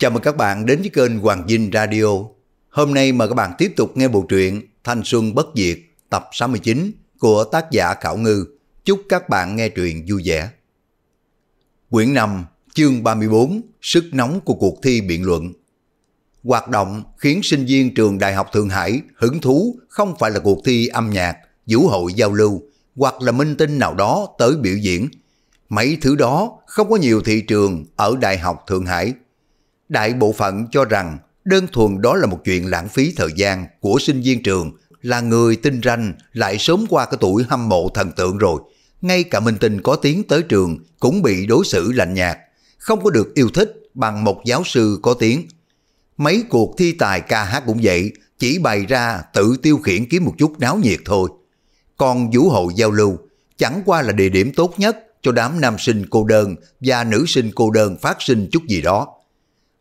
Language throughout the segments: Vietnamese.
Chào mừng các bạn đến với kênh Hoàng Dinh Radio. Hôm nay mời các bạn tiếp tục nghe bộ truyện Thanh Xuân Bất Diệt tập 69 của tác giả Khảo Ngư. Chúc các bạn nghe truyện vui vẻ. Quyển 5, chương 34, Sức nóng của cuộc thi biện luận. Hoạt động khiến sinh viên trường Đại học Thượng Hải hứng thú không phải là cuộc thi âm nhạc, vũ hội giao lưu hoặc là minh tinh nào đó tới biểu diễn. Mấy thứ đó không có nhiều thị trường ở Đại học Thượng Hải Đại bộ phận cho rằng đơn thuần đó là một chuyện lãng phí thời gian của sinh viên trường là người tinh ranh lại sớm qua cái tuổi hâm mộ thần tượng rồi. Ngay cả Minh Tinh có tiếng tới trường cũng bị đối xử lạnh nhạt, không có được yêu thích bằng một giáo sư có tiếng. Mấy cuộc thi tài ca hát cũng vậy, chỉ bày ra tự tiêu khiển kiếm một chút náo nhiệt thôi. Còn vũ hội giao lưu, chẳng qua là địa điểm tốt nhất cho đám nam sinh cô đơn và nữ sinh cô đơn phát sinh chút gì đó.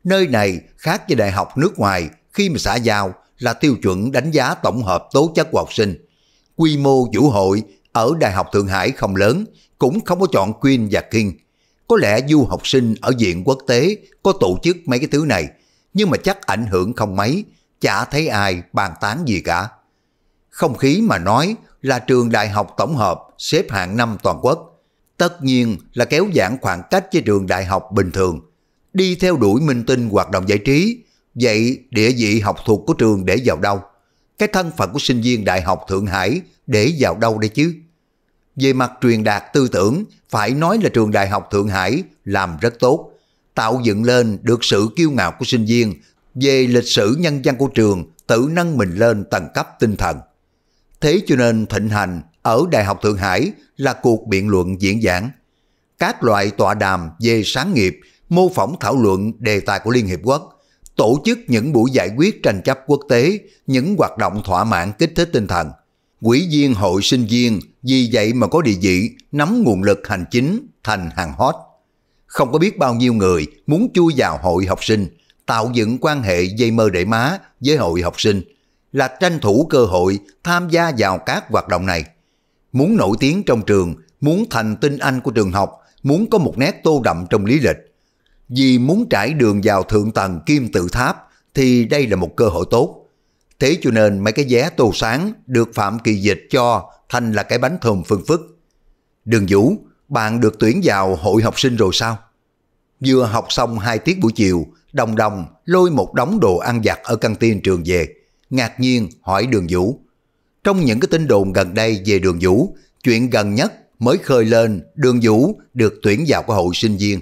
Nơi này khác với đại học nước ngoài khi mà xã giao là tiêu chuẩn đánh giá tổng hợp tố chất của học sinh. Quy mô vũ hội ở Đại học Thượng Hải không lớn, cũng không có chọn Queen và King. Có lẽ du học sinh ở diện quốc tế có tổ chức mấy cái thứ này, nhưng mà chắc ảnh hưởng không mấy, chả thấy ai bàn tán gì cả. Không khí mà nói là trường đại học tổng hợp xếp hạng năm toàn quốc. Tất nhiên là kéo giãn khoảng cách với trường đại học bình thường, đi theo đuổi minh tinh hoạt động giải trí, vậy địa vị học thuộc của trường để vào đâu? Cái thân phận của sinh viên Đại học Thượng Hải để vào đâu đây chứ? Về mặt truyền đạt tư tưởng, phải nói là trường Đại học Thượng Hải làm rất tốt, tạo dựng lên được sự kiêu ngạo của sinh viên về lịch sử nhân dân của trường tự nâng mình lên tầng cấp tinh thần. Thế cho nên thịnh hành ở Đại học Thượng Hải là cuộc biện luận diễn giảng. Các loại tọa đàm về sáng nghiệp mô phỏng thảo luận đề tài của Liên Hiệp Quốc, tổ chức những buổi giải quyết tranh chấp quốc tế, những hoạt động thỏa mãn kích thích tinh thần. Quỹ viên hội sinh viên vì vậy mà có địa vị nắm nguồn lực hành chính thành hàng hot. Không có biết bao nhiêu người muốn chui vào hội học sinh, tạo dựng quan hệ dây mơ để má với hội học sinh, là tranh thủ cơ hội tham gia vào các hoạt động này. Muốn nổi tiếng trong trường, muốn thành tinh anh của trường học, muốn có một nét tô đậm trong lý lịch vì muốn trải đường vào thượng tầng kim tự tháp thì đây là một cơ hội tốt. Thế cho nên mấy cái vé tô sáng được Phạm Kỳ Dịch cho thành là cái bánh thơm phương phức. Đường Vũ, bạn được tuyển vào hội học sinh rồi sao? Vừa học xong hai tiết buổi chiều, đồng đồng lôi một đống đồ ăn giặt ở căng tin trường về. Ngạc nhiên hỏi đường Vũ. Trong những cái tin đồn gần đây về đường Vũ, chuyện gần nhất mới khơi lên đường Vũ được tuyển vào cái hội sinh viên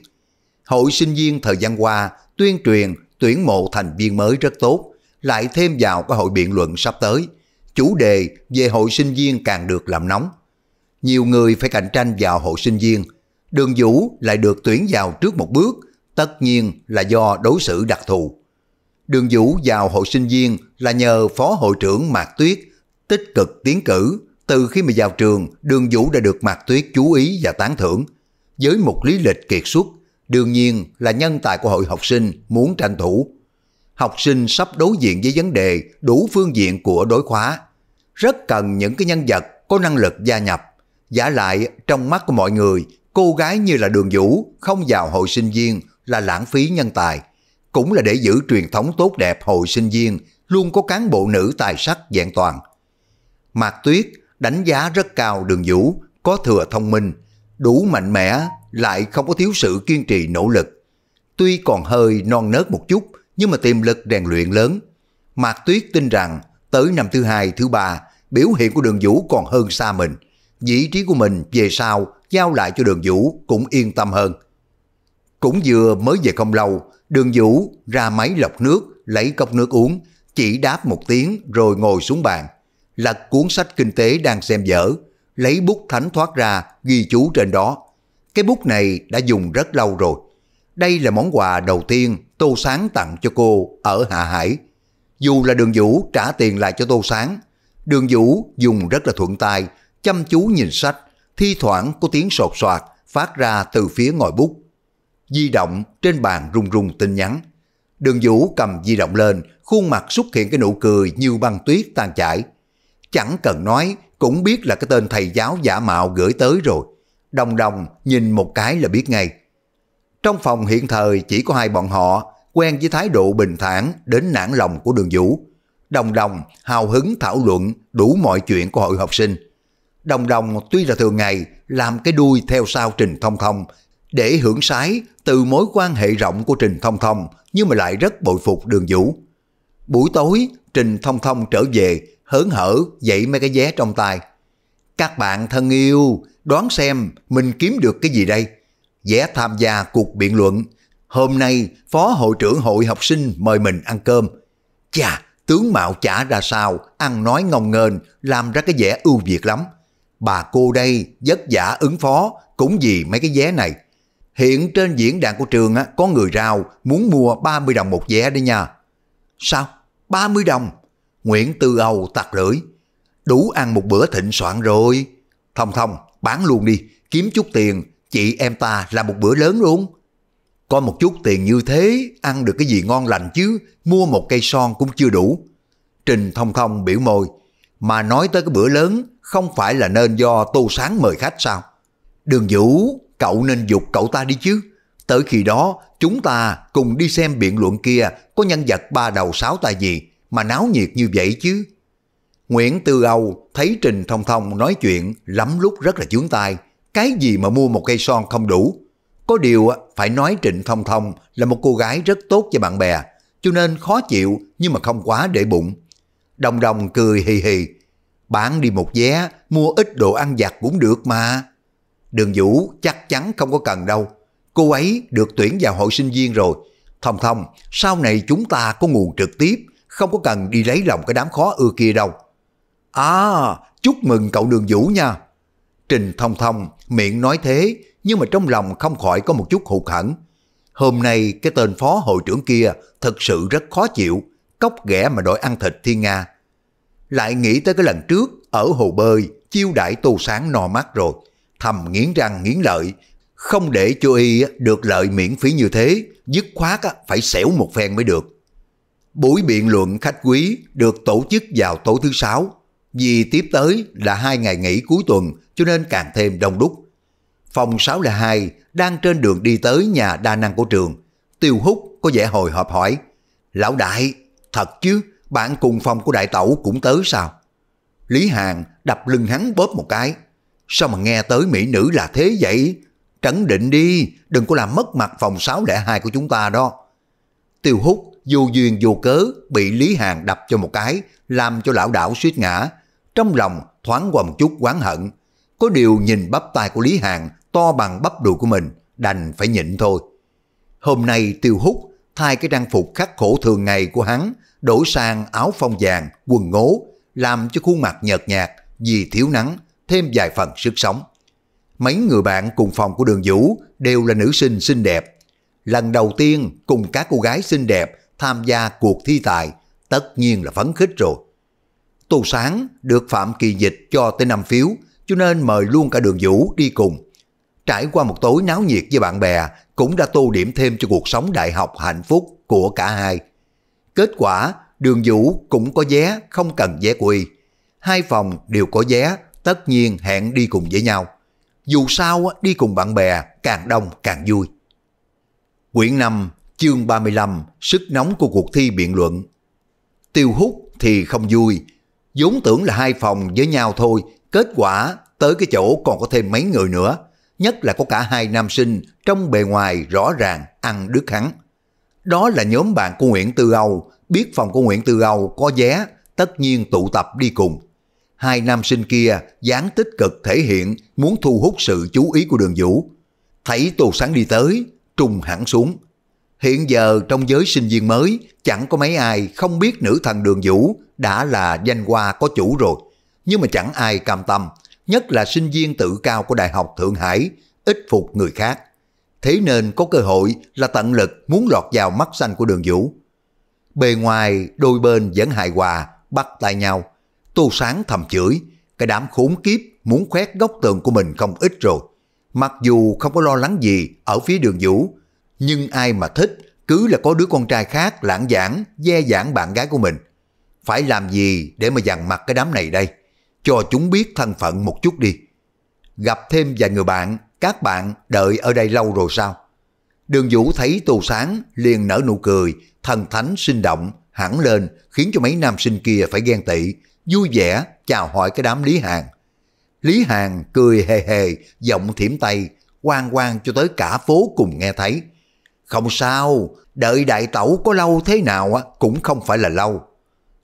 hội sinh viên thời gian qua tuyên truyền tuyển mộ thành viên mới rất tốt, lại thêm vào các hội biện luận sắp tới. Chủ đề về hội sinh viên càng được làm nóng. Nhiều người phải cạnh tranh vào hội sinh viên. Đường Vũ lại được tuyển vào trước một bước, tất nhiên là do đối xử đặc thù. Đường Vũ vào hội sinh viên là nhờ Phó Hội trưởng Mạc Tuyết tích cực tiến cử. Từ khi mà vào trường, Đường Vũ đã được Mạc Tuyết chú ý và tán thưởng. Với một lý lịch kiệt xuất, Đương nhiên là nhân tài của hội học sinh muốn tranh thủ. Học sinh sắp đối diện với vấn đề đủ phương diện của đối khóa. Rất cần những cái nhân vật có năng lực gia nhập. Giả lại, trong mắt của mọi người, cô gái như là đường vũ không vào hội sinh viên là lãng phí nhân tài. Cũng là để giữ truyền thống tốt đẹp hội sinh viên luôn có cán bộ nữ tài sắc dạng toàn. Mạc Tuyết đánh giá rất cao đường vũ, có thừa thông minh, đủ mạnh mẽ lại không có thiếu sự kiên trì nỗ lực. Tuy còn hơi non nớt một chút, nhưng mà tiềm lực rèn luyện lớn. Mạc Tuyết tin rằng tới năm thứ hai, thứ ba, biểu hiện của đường vũ còn hơn xa mình. Vị trí của mình về sau giao lại cho đường vũ cũng yên tâm hơn. Cũng vừa mới về không lâu, đường vũ ra máy lọc nước, lấy cốc nước uống, chỉ đáp một tiếng rồi ngồi xuống bàn. Lật cuốn sách kinh tế đang xem dở, lấy bút thánh thoát ra, ghi chú trên đó, cái bút này đã dùng rất lâu rồi. Đây là món quà đầu tiên Tô Sáng tặng cho cô ở Hạ Hải. Dù là đường Vũ trả tiền lại cho Tô Sáng, đường Vũ dùng rất là thuận tay, chăm chú nhìn sách, thi thoảng có tiếng sột soạt phát ra từ phía ngòi bút. Di động trên bàn rung rung tin nhắn. Đường Vũ cầm di động lên, khuôn mặt xuất hiện cái nụ cười như băng tuyết tan chảy. Chẳng cần nói, cũng biết là cái tên thầy giáo giả mạo gửi tới rồi. Đồng đồng nhìn một cái là biết ngay. Trong phòng hiện thời chỉ có hai bọn họ, quen với thái độ bình thản đến nản lòng của đường vũ. Đồng đồng hào hứng thảo luận đủ mọi chuyện của hội học sinh. Đồng đồng tuy là thường ngày làm cái đuôi theo sau Trình Thông Thông để hưởng sái từ mối quan hệ rộng của Trình Thông Thông nhưng mà lại rất bội phục đường vũ. Buổi tối Trình Thông Thông trở về hớn hở dậy mấy cái vé trong tay. Các bạn thân yêu, đoán xem mình kiếm được cái gì đây. Vẽ tham gia cuộc biện luận, hôm nay Phó Hội trưởng Hội học sinh mời mình ăn cơm. Chà, tướng mạo chả ra sao, ăn nói ngông nghênh, làm ra cái vẻ ưu việt lắm. Bà cô đây vất giả ứng phó cũng vì mấy cái vé này. Hiện trên diễn đàn của trường á, có người rao muốn mua 30 đồng một vé đấy nha. Sao? 30 đồng? Nguyễn Tư Âu tặc lưỡi Đủ ăn một bữa thịnh soạn rồi. Thông thông, bán luôn đi, kiếm chút tiền, chị em ta làm một bữa lớn luôn. Có một chút tiền như thế, ăn được cái gì ngon lành chứ, mua một cây son cũng chưa đủ. Trình Thông Thông biểu môi, mà nói tới cái bữa lớn không phải là nên do Tô Sáng mời khách sao? Đường Vũ, cậu nên dục cậu ta đi chứ. Tới khi đó, chúng ta cùng đi xem biện luận kia có nhân vật ba đầu sáu tài gì mà náo nhiệt như vậy chứ. Nguyễn Tư Âu thấy Trình Thông Thông nói chuyện lắm lúc rất là chướng tai. Cái gì mà mua một cây son không đủ. Có điều phải nói Trịnh Thông Thông là một cô gái rất tốt cho bạn bè, cho nên khó chịu nhưng mà không quá để bụng. Đồng đồng cười hì hì, bạn đi một vé mua ít đồ ăn giặt cũng được mà. Đường Vũ chắc chắn không có cần đâu, cô ấy được tuyển vào hội sinh viên rồi. Thông Thông, sau này chúng ta có nguồn trực tiếp, không có cần đi lấy lòng cái đám khó ưa kia đâu. À, chúc mừng cậu đường vũ nha. Trình Thông Thông miệng nói thế nhưng mà trong lòng không khỏi có một chút hụt hẫng. Hôm nay cái tên phó hội trưởng kia thật sự rất khó chịu, cốc ghẻ mà đòi ăn thịt Thiên Nga. Lại nghĩ tới cái lần trước ở hồ bơi chiêu đãi tô sáng no mắt rồi, thầm nghiến răng nghiến lợi, không để cho y được lợi miễn phí như thế, dứt khoát phải xẻo một phen mới được. Buổi biện luận khách quý được tổ chức vào tối thứ sáu vì tiếp tới là hai ngày nghỉ cuối tuần cho nên càng thêm đông đúc. Phòng 602 đang trên đường đi tới nhà đa năng của trường. Tiêu Húc có vẻ hồi hộp hỏi, Lão đại, thật chứ, bạn cùng phòng của đại tẩu cũng tới sao? Lý Hàn đập lưng hắn bóp một cái. Sao mà nghe tới mỹ nữ là thế vậy? Trấn định đi, đừng có làm mất mặt phòng 602 của chúng ta đó. Tiêu Húc vô duyên vô cớ bị Lý Hàn đập cho một cái, làm cho lão đảo suýt ngã, trong lòng thoáng qua một chút oán hận. Có điều nhìn bắp tay của Lý Hàng to bằng bắp đùi của mình, đành phải nhịn thôi. Hôm nay tiêu hút thay cái trang phục khắc khổ thường ngày của hắn, đổi sang áo phong vàng, quần ngố, làm cho khuôn mặt nhợt nhạt vì thiếu nắng, thêm vài phần sức sống. Mấy người bạn cùng phòng của đường vũ đều là nữ sinh xinh đẹp. Lần đầu tiên cùng các cô gái xinh đẹp tham gia cuộc thi tài, tất nhiên là phấn khích rồi. Tô Sáng được Phạm Kỳ Dịch cho tới 5 phiếu, cho nên mời luôn cả đường vũ đi cùng. Trải qua một tối náo nhiệt với bạn bè, cũng đã tô điểm thêm cho cuộc sống đại học hạnh phúc của cả hai. Kết quả, đường vũ cũng có vé, không cần vé của y. Hai phòng đều có vé, tất nhiên hẹn đi cùng với nhau. Dù sao, đi cùng bạn bè càng đông càng vui. Quyển 5, chương 35, sức nóng của cuộc thi biện luận. Tiêu hút thì không vui, vốn tưởng là hai phòng với nhau thôi, kết quả tới cái chỗ còn có thêm mấy người nữa, nhất là có cả hai nam sinh trong bề ngoài rõ ràng ăn đứt hắn. Đó là nhóm bạn của Nguyễn Tư Âu, biết phòng của Nguyễn Tư Âu có vé, tất nhiên tụ tập đi cùng. Hai nam sinh kia dáng tích cực thể hiện muốn thu hút sự chú ý của đường vũ. Thấy Tô Sáng đi tới, trùng hẳn xuống, Hiện giờ trong giới sinh viên mới, chẳng có mấy ai không biết nữ thần đường vũ đã là danh hoa có chủ rồi. Nhưng mà chẳng ai cam tâm, nhất là sinh viên tự cao của Đại học Thượng Hải, ít phục người khác. Thế nên có cơ hội là tận lực muốn lọt vào mắt xanh của đường vũ. Bề ngoài, đôi bên vẫn hài hòa, bắt tay nhau. Tô Sáng thầm chửi, cái đám khốn kiếp muốn khoét góc tường của mình không ít rồi. Mặc dù không có lo lắng gì ở phía đường vũ, nhưng ai mà thích cứ là có đứa con trai khác lãng giảng, dè giảng bạn gái của mình. Phải làm gì để mà dằn mặt cái đám này đây? Cho chúng biết thân phận một chút đi. Gặp thêm vài người bạn, các bạn đợi ở đây lâu rồi sao? Đường Vũ thấy tù Sáng liền nở nụ cười, thần thánh sinh động, hẳn lên khiến cho mấy nam sinh kia phải ghen tị, vui vẻ chào hỏi cái đám Lý Hàng. Lý Hàng cười hề hề, giọng thiểm tay, quan quan cho tới cả phố cùng nghe thấy – không sao, đợi đại tẩu có lâu thế nào á cũng không phải là lâu.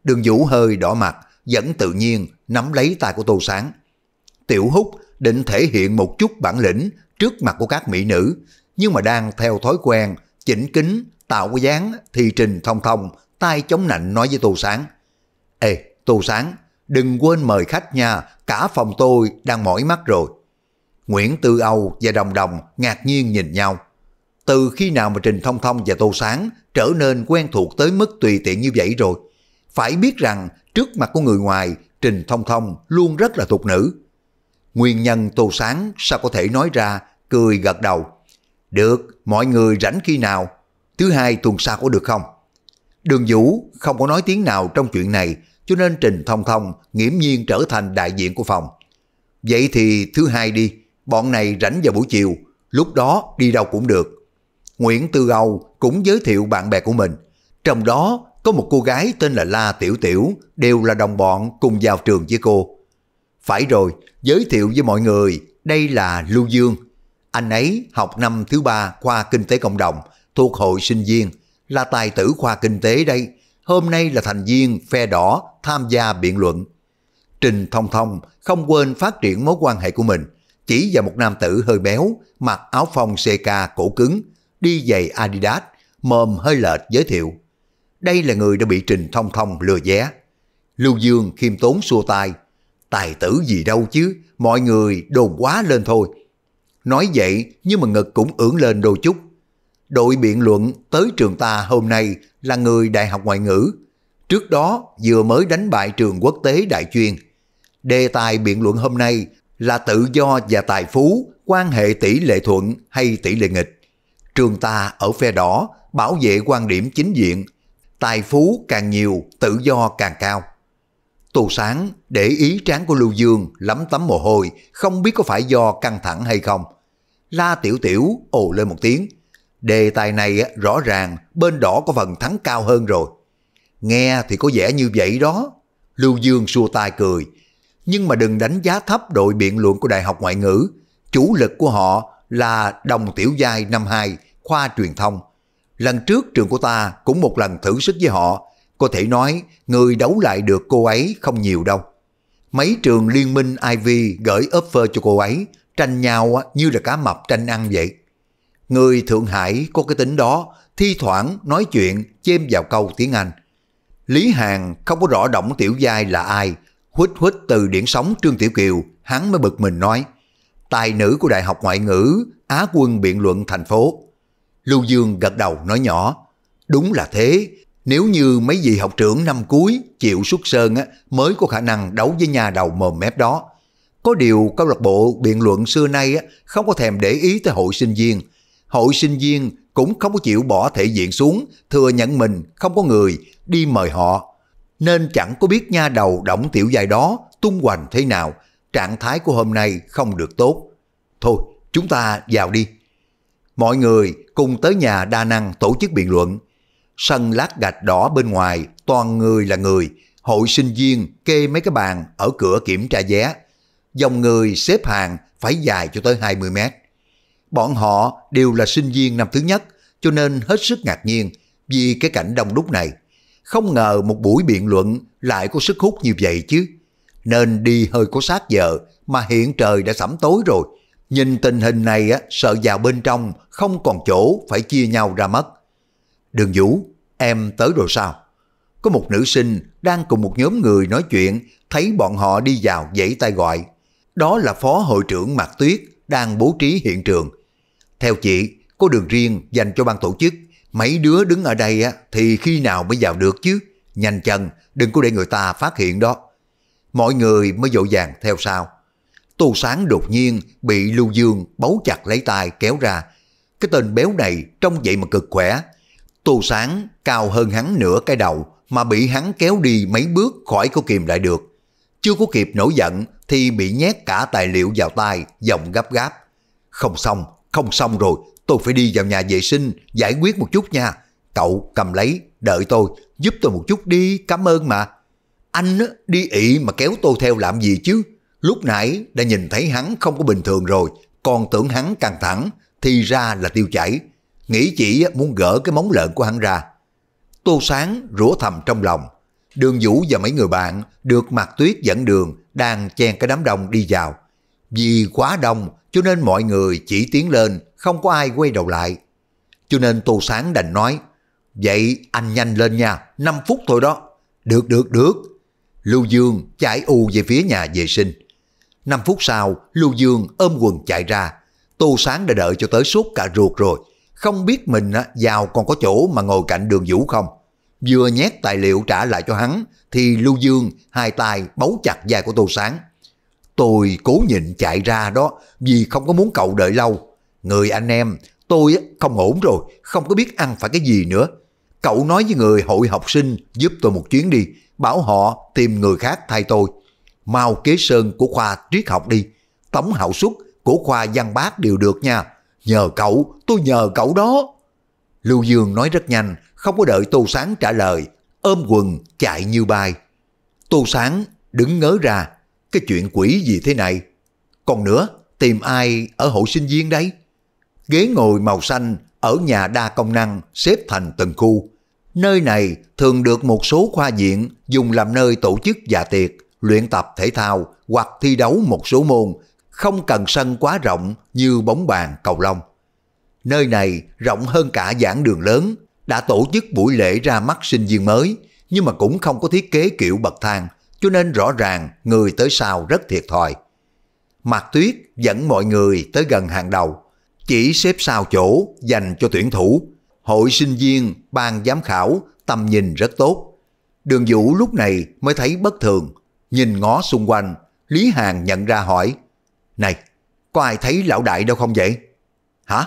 Đường Vũ hơi đỏ mặt, vẫn tự nhiên nắm lấy tay của Tô Sáng. Tiểu Húc định thể hiện một chút bản lĩnh trước mặt của các mỹ nữ, nhưng mà đang theo thói quen, chỉnh kính, tạo cái dáng thì trình thông thông, tay chống nạnh nói với Tô Sáng. Ê, Tô Sáng, đừng quên mời khách nha, cả phòng tôi đang mỏi mắt rồi. Nguyễn Tư Âu và Đồng Đồng ngạc nhiên nhìn nhau từ khi nào mà Trình Thông Thông và Tô Sáng trở nên quen thuộc tới mức tùy tiện như vậy rồi. Phải biết rằng trước mặt của người ngoài, Trình Thông Thông luôn rất là tục nữ. Nguyên nhân Tô Sáng sao có thể nói ra, cười gật đầu. Được, mọi người rảnh khi nào? Thứ hai tuần sau có được không? Đường Vũ không có nói tiếng nào trong chuyện này, cho nên Trình Thông Thông nghiễm nhiên trở thành đại diện của phòng. Vậy thì thứ hai đi, bọn này rảnh vào buổi chiều, lúc đó đi đâu cũng được. Nguyễn Tư Âu cũng giới thiệu bạn bè của mình. Trong đó có một cô gái tên là La Tiểu Tiểu đều là đồng bọn cùng vào trường với cô. Phải rồi, giới thiệu với mọi người, đây là Lưu Dương. Anh ấy học năm thứ ba khoa kinh tế cộng đồng, thuộc hội sinh viên, là tài tử khoa kinh tế đây. Hôm nay là thành viên phe đỏ tham gia biện luận. Trình Thông Thông không quên phát triển mối quan hệ của mình, chỉ vào một nam tử hơi béo, mặc áo phông CK cổ cứng, đi giày Adidas, mồm hơi lệch giới thiệu. Đây là người đã bị Trình Thông Thông lừa vé. Lưu Dương khiêm tốn xua tay. Tài tử gì đâu chứ, mọi người đồn quá lên thôi. Nói vậy nhưng mà ngực cũng ưỡn lên đôi chút. Đội biện luận tới trường ta hôm nay là người Đại học Ngoại ngữ. Trước đó vừa mới đánh bại trường quốc tế đại chuyên. Đề tài biện luận hôm nay là tự do và tài phú, quan hệ tỷ lệ thuận hay tỷ lệ nghịch trường ta ở phe đỏ, bảo vệ quan điểm chính diện, tài phú càng nhiều, tự do càng cao. Tô Sáng để ý trán của Lưu Dương lấm tấm mồ hôi, không biết có phải do căng thẳng hay không. La Tiểu Tiểu ồ lên một tiếng. Đề tài này rõ ràng bên đỏ có phần thắng cao hơn rồi. Nghe thì có vẻ như vậy đó. Lưu Dương xua tay cười. Nhưng mà đừng đánh giá thấp đội biện luận của Đại học Ngoại ngữ. Chủ lực của họ là đồng tiểu giai năm 2, khoa truyền thông. Lần trước trường của ta cũng một lần thử sức với họ, có thể nói người đấu lại được cô ấy không nhiều đâu. Mấy trường liên minh Ivy gửi offer cho cô ấy, tranh nhau như là cá mập tranh ăn vậy. Người Thượng Hải có cái tính đó, thi thoảng nói chuyện chêm vào câu tiếng Anh. Lý Hàn không có rõ Động Tiểu Giai là ai, huýt huýt từ điển sóng Trương Tiểu Kiều, hắn mới bực mình nói – tài nữ của Đại học Ngoại ngữ, Á quân biện luận thành phố. Lưu Dương gật đầu nói nhỏ, đúng là thế, nếu như mấy vị học trưởng năm cuối chịu xuất sơn á, mới có khả năng đấu với nhà đầu mồm mép đó. Có điều câu lạc bộ biện luận xưa nay á, không có thèm để ý tới hội sinh viên. Hội sinh viên cũng không có chịu bỏ thể diện xuống, thừa nhận mình không có người đi mời họ. Nên chẳng có biết nha đầu động tiểu dài đó tung hoành thế nào, trạng thái của hôm nay không được tốt. Thôi, chúng ta vào đi. Mọi người cùng tới nhà đa năng tổ chức biện luận. Sân lát gạch đỏ bên ngoài, toàn người là người. Hội sinh viên kê mấy cái bàn ở cửa kiểm tra vé. Dòng người xếp hàng phải dài cho tới 20 mét. Bọn họ đều là sinh viên năm thứ nhất, cho nên hết sức ngạc nhiên vì cái cảnh đông đúc này. Không ngờ một buổi biện luận lại có sức hút như vậy chứ nên đi hơi có sát giờ mà hiện trời đã sẩm tối rồi. Nhìn tình hình này á, sợ vào bên trong không còn chỗ phải chia nhau ra mất. Đường Vũ, em tới rồi sao? Có một nữ sinh đang cùng một nhóm người nói chuyện, thấy bọn họ đi vào dãy tay gọi. Đó là phó hội trưởng Mạc Tuyết đang bố trí hiện trường. Theo chị, có đường riêng dành cho ban tổ chức. Mấy đứa đứng ở đây á, thì khi nào mới vào được chứ? Nhanh chân, đừng có để người ta phát hiện đó mọi người mới dội dàng theo sau. Tô Sáng đột nhiên bị Lưu Dương bấu chặt lấy tay kéo ra. Cái tên béo này trông vậy mà cực khỏe. Tô Sáng cao hơn hắn nửa cái đầu mà bị hắn kéo đi mấy bước khỏi có kìm lại được. Chưa có kịp nổi giận thì bị nhét cả tài liệu vào tay, giọng gấp gáp. Không xong, không xong rồi, tôi phải đi vào nhà vệ sinh giải quyết một chút nha. Cậu cầm lấy, đợi tôi, giúp tôi một chút đi, cảm ơn mà. Anh đi ị mà kéo tôi theo làm gì chứ? Lúc nãy đã nhìn thấy hắn không có bình thường rồi, còn tưởng hắn căng thẳng, thì ra là tiêu chảy. Nghĩ chỉ muốn gỡ cái móng lợn của hắn ra. Tô Sáng rủa thầm trong lòng. Đường Vũ và mấy người bạn được mặt Tuyết dẫn đường đang chen cái đám đông đi vào. Vì quá đông cho nên mọi người chỉ tiến lên, không có ai quay đầu lại. Cho nên Tô Sáng đành nói, vậy anh nhanh lên nha, 5 phút thôi đó. Được, được, được, Lưu Dương chạy ù về phía nhà vệ sinh. 5 phút sau, Lưu Dương ôm quần chạy ra. Tô Sáng đã đợi cho tới suốt cả ruột rồi. Không biết mình vào còn có chỗ mà ngồi cạnh đường Vũ không? Vừa nhét tài liệu trả lại cho hắn, thì Lưu Dương hai tay bấu chặt vai của Tô Sáng. Tôi cố nhịn chạy ra đó vì không có muốn cậu đợi lâu. Người anh em, tôi không ổn rồi, không có biết ăn phải cái gì nữa. Cậu nói với người hội học sinh giúp tôi một chuyến đi, bảo họ tìm người khác thay tôi. Mau kế sơn của khoa triết học đi, tống hậu xuất của khoa văn bác đều được nha. Nhờ cậu, tôi nhờ cậu đó. Lưu Dương nói rất nhanh, không có đợi Tô Sáng trả lời, ôm quần chạy như bay. Tô Sáng đứng ngớ ra, cái chuyện quỷ gì thế này? Còn nữa, tìm ai ở hội sinh viên đấy? Ghế ngồi màu xanh ở nhà đa công năng xếp thành từng khu, Nơi này thường được một số khoa diện dùng làm nơi tổ chức dạ tiệc, luyện tập thể thao hoặc thi đấu một số môn, không cần sân quá rộng như bóng bàn, cầu lông. Nơi này rộng hơn cả giảng đường lớn, đã tổ chức buổi lễ ra mắt sinh viên mới, nhưng mà cũng không có thiết kế kiểu bậc thang, cho nên rõ ràng người tới sau rất thiệt thòi. Mạc Tuyết dẫn mọi người tới gần hàng đầu, chỉ xếp sau chỗ dành cho tuyển thủ, hội sinh viên, ban giám khảo, tầm nhìn rất tốt. Đường Vũ lúc này mới thấy bất thường, nhìn ngó xung quanh, Lý Hàng nhận ra hỏi, Này, có ai thấy lão đại đâu không vậy? Hả?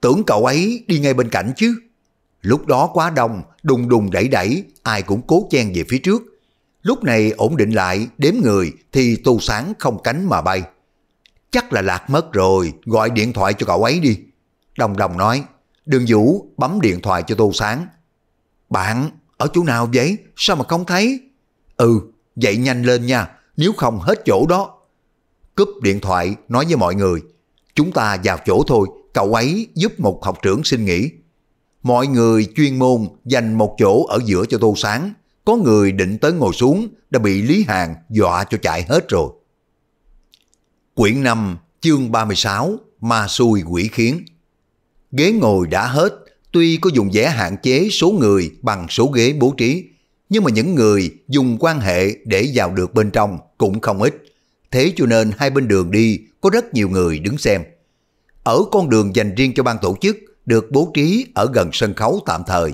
Tưởng cậu ấy đi ngay bên cạnh chứ? Lúc đó quá đông, đùng đùng đẩy đẩy, ai cũng cố chen về phía trước. Lúc này ổn định lại, đếm người thì tu sáng không cánh mà bay. Chắc là lạc mất rồi, gọi điện thoại cho cậu ấy đi. Đồng đồng nói, Đường Vũ bấm điện thoại cho Tô Sáng. Bạn ở chỗ nào vậy? Sao mà không thấy? Ừ, dậy nhanh lên nha, nếu không hết chỗ đó. Cúp điện thoại nói với mọi người, chúng ta vào chỗ thôi, cậu ấy giúp một học trưởng xin nghỉ. Mọi người chuyên môn dành một chỗ ở giữa cho Tô Sáng, có người định tới ngồi xuống đã bị Lý Hàng dọa cho chạy hết rồi. Quyển 5, chương 36, Ma xui quỷ khiến Ghế ngồi đã hết, tuy có dùng vẻ hạn chế số người bằng số ghế bố trí, nhưng mà những người dùng quan hệ để vào được bên trong cũng không ít. Thế cho nên hai bên đường đi có rất nhiều người đứng xem. Ở con đường dành riêng cho ban tổ chức được bố trí ở gần sân khấu tạm thời.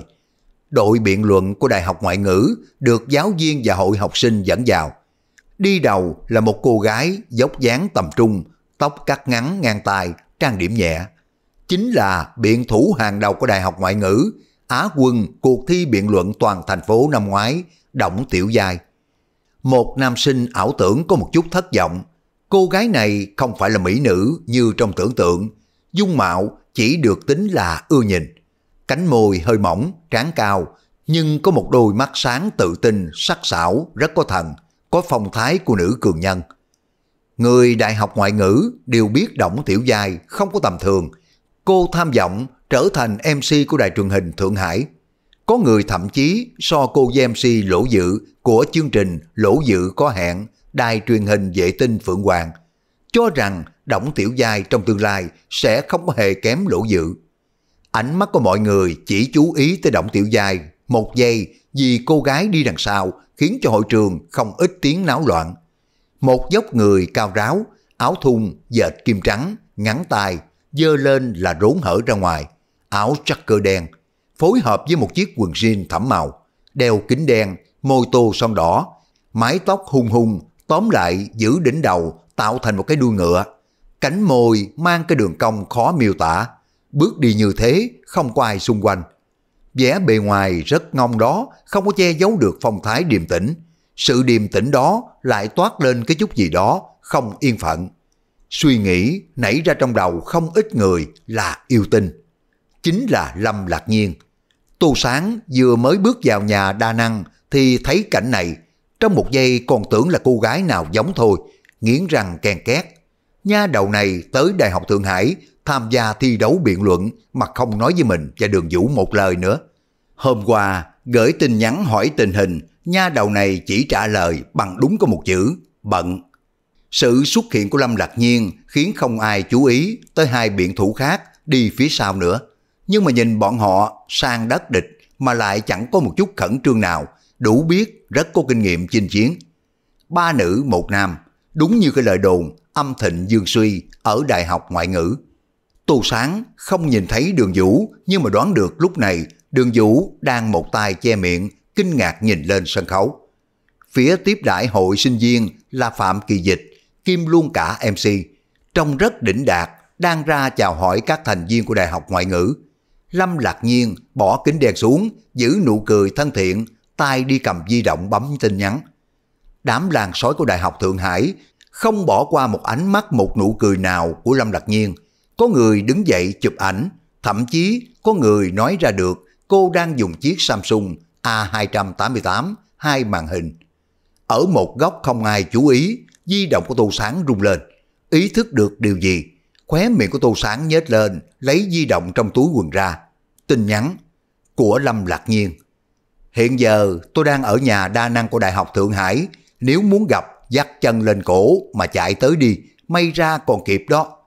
Đội biện luận của Đại học Ngoại ngữ được giáo viên và hội học sinh dẫn vào. Đi đầu là một cô gái dốc dáng tầm trung, tóc cắt ngắn ngang tai, trang điểm nhẹ, chính là biện thủ hàng đầu của Đại học Ngoại ngữ, Á quân cuộc thi biện luận toàn thành phố năm ngoái, Động Tiểu Giai. Một nam sinh ảo tưởng có một chút thất vọng. Cô gái này không phải là mỹ nữ như trong tưởng tượng, dung mạo chỉ được tính là ưa nhìn. Cánh môi hơi mỏng, trán cao, nhưng có một đôi mắt sáng tự tin, sắc sảo, rất có thần, có phong thái của nữ cường nhân. Người đại học ngoại ngữ đều biết Động Tiểu Giai không có tầm thường, cô tham vọng trở thành MC của đài truyền hình Thượng Hải. Có người thậm chí so cô với MC Lỗ Dự của chương trình Lỗ Dự có hẹn đài truyền hình vệ tinh Phượng Hoàng, cho rằng Đổng Tiểu dài trong tương lai sẽ không có hề kém Lỗ Dự. Ánh mắt của mọi người chỉ chú ý tới Đổng Tiểu dài một giây vì cô gái đi đằng sau khiến cho hội trường không ít tiếng náo loạn. Một dốc người cao ráo, áo thun, dệt kim trắng, ngắn tay, dơ lên là rốn hở ra ngoài, áo cơ đen, phối hợp với một chiếc quần jean thẳm màu, đeo kính đen, môi tô son đỏ, mái tóc hung hung, tóm lại giữ đỉnh đầu tạo thành một cái đuôi ngựa. Cánh môi mang cái đường cong khó miêu tả, bước đi như thế không có ai xung quanh. vẻ bề ngoài rất ngông đó, không có che giấu được phong thái điềm tĩnh. Sự điềm tĩnh đó lại toát lên cái chút gì đó không yên phận. Suy nghĩ nảy ra trong đầu không ít người là yêu tinh. Chính là Lâm Lạc Nhiên. Tô Sáng vừa mới bước vào nhà đa năng thì thấy cảnh này. Trong một giây còn tưởng là cô gái nào giống thôi, nghiến răng kèn két. Nha đầu này tới Đại học Thượng Hải tham gia thi đấu biện luận mà không nói với mình và Đường Vũ một lời nữa. Hôm qua, gửi tin nhắn hỏi tình hình, nha đầu này chỉ trả lời bằng đúng có một chữ, bận. Sự xuất hiện của Lâm Lạc Nhiên khiến không ai chú ý tới hai biện thủ khác đi phía sau nữa. Nhưng mà nhìn bọn họ sang đất địch mà lại chẳng có một chút khẩn trương nào, đủ biết rất có kinh nghiệm chinh chiến. Ba nữ một nam, đúng như cái lời đồn âm thịnh dương suy ở Đại học Ngoại ngữ. Tô Sáng không nhìn thấy đường Vũ nhưng mà đoán được lúc này đường Vũ đang một tay che miệng, kinh ngạc nhìn lên sân khấu. Phía tiếp đại hội sinh viên là Phạm Kỳ Dịch kim luôn cả MC, trông rất đỉnh đạt, đang ra chào hỏi các thành viên của Đại học Ngoại ngữ. Lâm lạc nhiên bỏ kính đèn xuống, giữ nụ cười thân thiện, tay đi cầm di động bấm tin nhắn. Đám làng sói của Đại học Thượng Hải không bỏ qua một ánh mắt một nụ cười nào của Lâm Lạc Nhiên. Có người đứng dậy chụp ảnh, thậm chí có người nói ra được cô đang dùng chiếc Samsung A288 hai màn hình. Ở một góc không ai chú ý, di động của Tô Sáng rung lên. Ý thức được điều gì? Khóe miệng của Tô Sáng nhếch lên, lấy di động trong túi quần ra. Tin nhắn của Lâm Lạc Nhiên. Hiện giờ tôi đang ở nhà đa năng của Đại học Thượng Hải. Nếu muốn gặp, dắt chân lên cổ mà chạy tới đi. May ra còn kịp đó.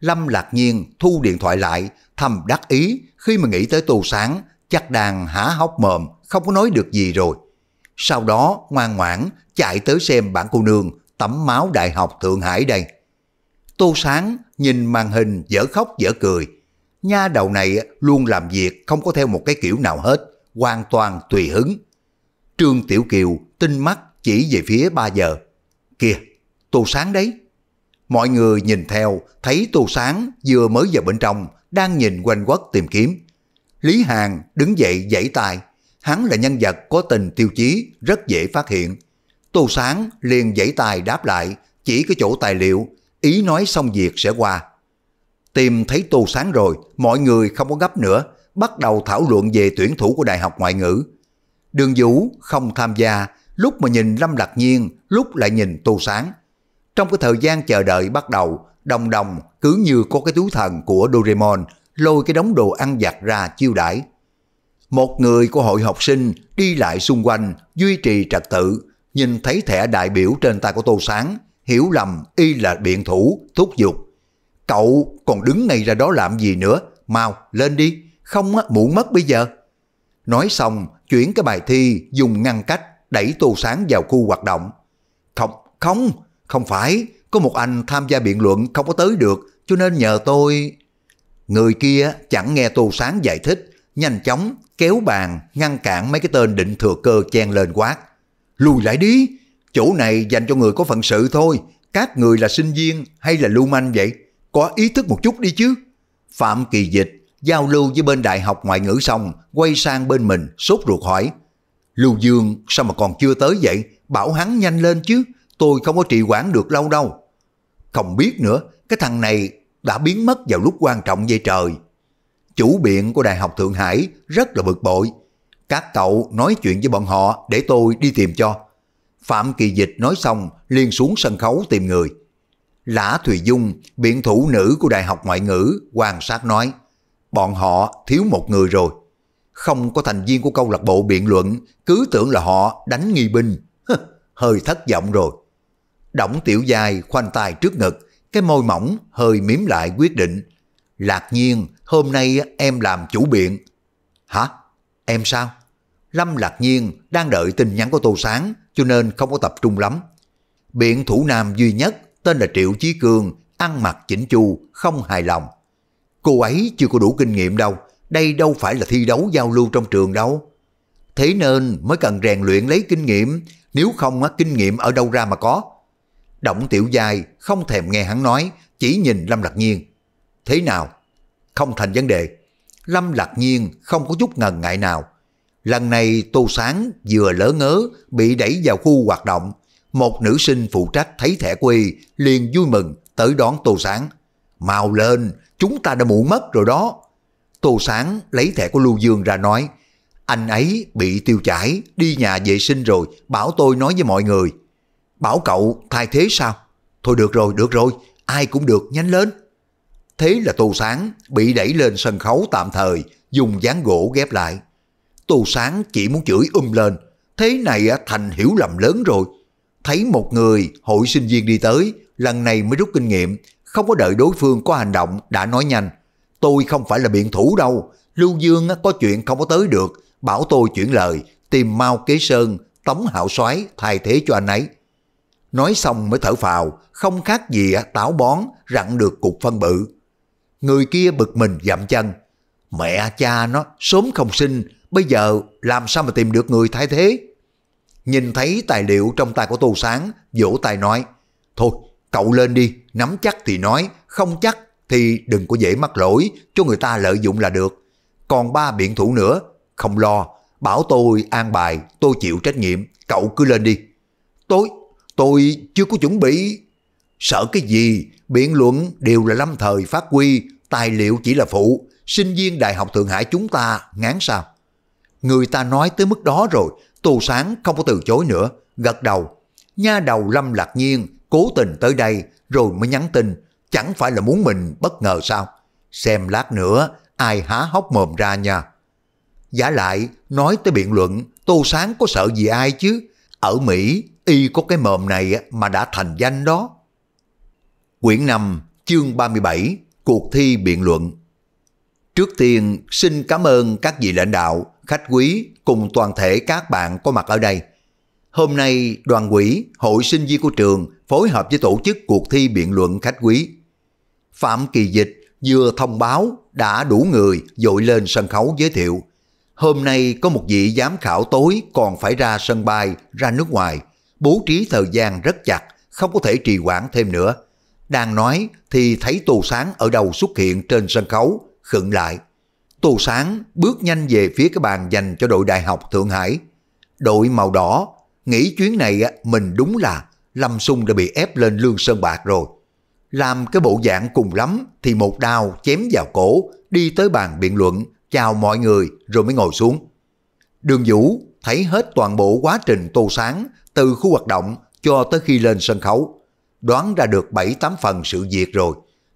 Lâm Lạc Nhiên thu điện thoại lại, thầm đắc ý khi mà nghĩ tới Tô Sáng chắc đang há hốc mồm, không có nói được gì rồi. Sau đó ngoan ngoãn chạy tới xem bản cô nương tẩm máu đại học Thượng Hải đây. Tô Sáng nhìn màn hình dở khóc dở cười. Nha đầu này luôn làm việc không có theo một cái kiểu nào hết, hoàn toàn tùy hứng. Trương Tiểu Kiều tinh mắt chỉ về phía 3 giờ. Kìa, Tô Sáng đấy. Mọi người nhìn theo, thấy Tô Sáng vừa mới vào bên trong, đang nhìn quanh quất tìm kiếm. Lý Hàn đứng dậy dãy tay. Hắn là nhân vật có tình tiêu chí, rất dễ phát hiện. Tô Sáng liền dãy tài đáp lại, chỉ cái chỗ tài liệu, ý nói xong việc sẽ qua. Tìm thấy Tô Sáng rồi, mọi người không có gấp nữa, bắt đầu thảo luận về tuyển thủ của Đại học Ngoại ngữ. Đường Vũ không tham gia, lúc mà nhìn Lâm Lạc Nhiên, lúc lại nhìn Tô Sáng. Trong cái thời gian chờ đợi bắt đầu, đồng đồng cứ như có cái túi thần của Doraemon lôi cái đống đồ ăn giặt ra chiêu đãi. Một người của hội học sinh đi lại xung quanh duy trì trật tự nhìn thấy thẻ đại biểu trên tay của Tô Sáng, hiểu lầm y là biện thủ, thúc giục. Cậu còn đứng ngay ra đó làm gì nữa, mau lên đi, không muộn mất bây giờ. Nói xong, chuyển cái bài thi dùng ngăn cách đẩy Tô Sáng vào khu hoạt động. Không, không, không phải, có một anh tham gia biện luận không có tới được, cho nên nhờ tôi... Người kia chẳng nghe Tô Sáng giải thích, nhanh chóng kéo bàn ngăn cản mấy cái tên định thừa cơ chen lên quát lùi lại đi, chỗ này dành cho người có phận sự thôi, các người là sinh viên hay là lưu manh vậy? Có ý thức một chút đi chứ. Phạm Kỳ Dịch giao lưu với bên đại học ngoại ngữ xong, quay sang bên mình, sốt ruột hỏi. Lưu Dương sao mà còn chưa tới vậy? Bảo hắn nhanh lên chứ, tôi không có trì quản được lâu đâu. Không biết nữa, cái thằng này đã biến mất vào lúc quan trọng vậy trời. Chủ biện của Đại học Thượng Hải rất là bực bội, các cậu nói chuyện với bọn họ để tôi đi tìm cho. Phạm Kỳ Dịch nói xong liền xuống sân khấu tìm người. Lã Thùy Dung, biện thủ nữ của Đại học Ngoại ngữ, quan sát nói, bọn họ thiếu một người rồi. Không có thành viên của câu lạc bộ biện luận, cứ tưởng là họ đánh nghi binh. hơi thất vọng rồi. Đổng tiểu dài khoanh tay trước ngực, cái môi mỏng hơi mím lại quyết định. Lạc nhiên, hôm nay em làm chủ biện. Hả? Em sao? Lâm Lạc Nhiên đang đợi tin nhắn của Tô Sáng cho nên không có tập trung lắm. Biện thủ nam duy nhất tên là Triệu Chí Cường ăn mặc chỉnh chu, không hài lòng. Cô ấy chưa có đủ kinh nghiệm đâu, đây đâu phải là thi đấu giao lưu trong trường đâu. Thế nên mới cần rèn luyện lấy kinh nghiệm, nếu không á, kinh nghiệm ở đâu ra mà có. Động tiểu dài không thèm nghe hắn nói, chỉ nhìn Lâm Lạc Nhiên. Thế nào? Không thành vấn đề. Lâm Lạc Nhiên không có chút ngần ngại nào, Lần này Tô Sáng vừa lỡ ngớ bị đẩy vào khu hoạt động. Một nữ sinh phụ trách thấy thẻ quy liền vui mừng tới đón Tô Sáng. Mau lên, chúng ta đã muộn mất rồi đó. Tô Sáng lấy thẻ của Lưu Dương ra nói. Anh ấy bị tiêu chảy, đi nhà vệ sinh rồi, bảo tôi nói với mọi người. Bảo cậu thay thế sao? Thôi được rồi, được rồi, ai cũng được, nhanh lên. Thế là Tô Sáng bị đẩy lên sân khấu tạm thời, dùng dáng gỗ ghép lại. Tô Sáng chỉ muốn chửi um lên, thế này thành hiểu lầm lớn rồi. Thấy một người hội sinh viên đi tới, lần này mới rút kinh nghiệm, không có đợi đối phương có hành động đã nói nhanh. Tôi không phải là biện thủ đâu, Lưu Dương có chuyện không có tới được, bảo tôi chuyển lời, tìm mau Kế Sơn, Tống Hạo soái thay thế cho anh ấy. Nói xong mới thở phào, không khác gì táo bón, rặn được cục phân bự. Người kia bực mình dậm chân. Mẹ cha nó, sớm không sinh, Bây giờ làm sao mà tìm được người thay thế? Nhìn thấy tài liệu trong tay của Tô Sáng, vỗ tay nói, Thôi, cậu lên đi, nắm chắc thì nói, không chắc thì đừng có dễ mắc lỗi, cho người ta lợi dụng là được. Còn ba biện thủ nữa, không lo, bảo tôi an bài, tôi chịu trách nhiệm, cậu cứ lên đi. Tôi, tôi chưa có chuẩn bị. Sợ cái gì, biện luận đều là lâm thời phát huy, tài liệu chỉ là phụ, sinh viên Đại học Thượng Hải chúng ta ngán sao? Người ta nói tới mức đó rồi, Tô Sáng không có từ chối nữa, gật đầu. Nha đầu Lâm Lạc Nhiên cố tình tới đây rồi mới nhắn tin, chẳng phải là muốn mình bất ngờ sao? Xem lát nữa ai há hốc mồm ra nha. Giả lại, nói tới biện luận, Tô Sáng có sợ gì ai chứ? Ở Mỹ, y có cái mồm này mà đã thành danh đó. Quyển 5, chương 37, cuộc thi biện luận. Trước tiên, xin cảm ơn các vị lãnh đạo khách quý cùng toàn thể các bạn có mặt ở đây. Hôm nay, đoàn quỹ, hội sinh viên của trường phối hợp với tổ chức cuộc thi biện luận khách quý. Phạm Kỳ Dịch vừa thông báo đã đủ người dội lên sân khấu giới thiệu. Hôm nay có một vị giám khảo tối còn phải ra sân bay, ra nước ngoài. Bố trí thời gian rất chặt, không có thể trì hoãn thêm nữa. Đang nói thì thấy tù Sáng ở đầu xuất hiện trên sân khấu, khựng lại. Tô Sáng bước nhanh về phía cái bàn dành cho đội đại học Thượng Hải. Đội màu đỏ, nghĩ chuyến này mình đúng là Lâm Sung đã bị ép lên lương sơn bạc rồi. Làm cái bộ dạng cùng lắm thì một đao chém vào cổ, đi tới bàn biện luận, chào mọi người rồi mới ngồi xuống. Đường Vũ thấy hết toàn bộ quá trình Tô Sáng từ khu hoạt động cho tới khi lên sân khấu. Đoán ra được 7-8 phần sự việc rồi.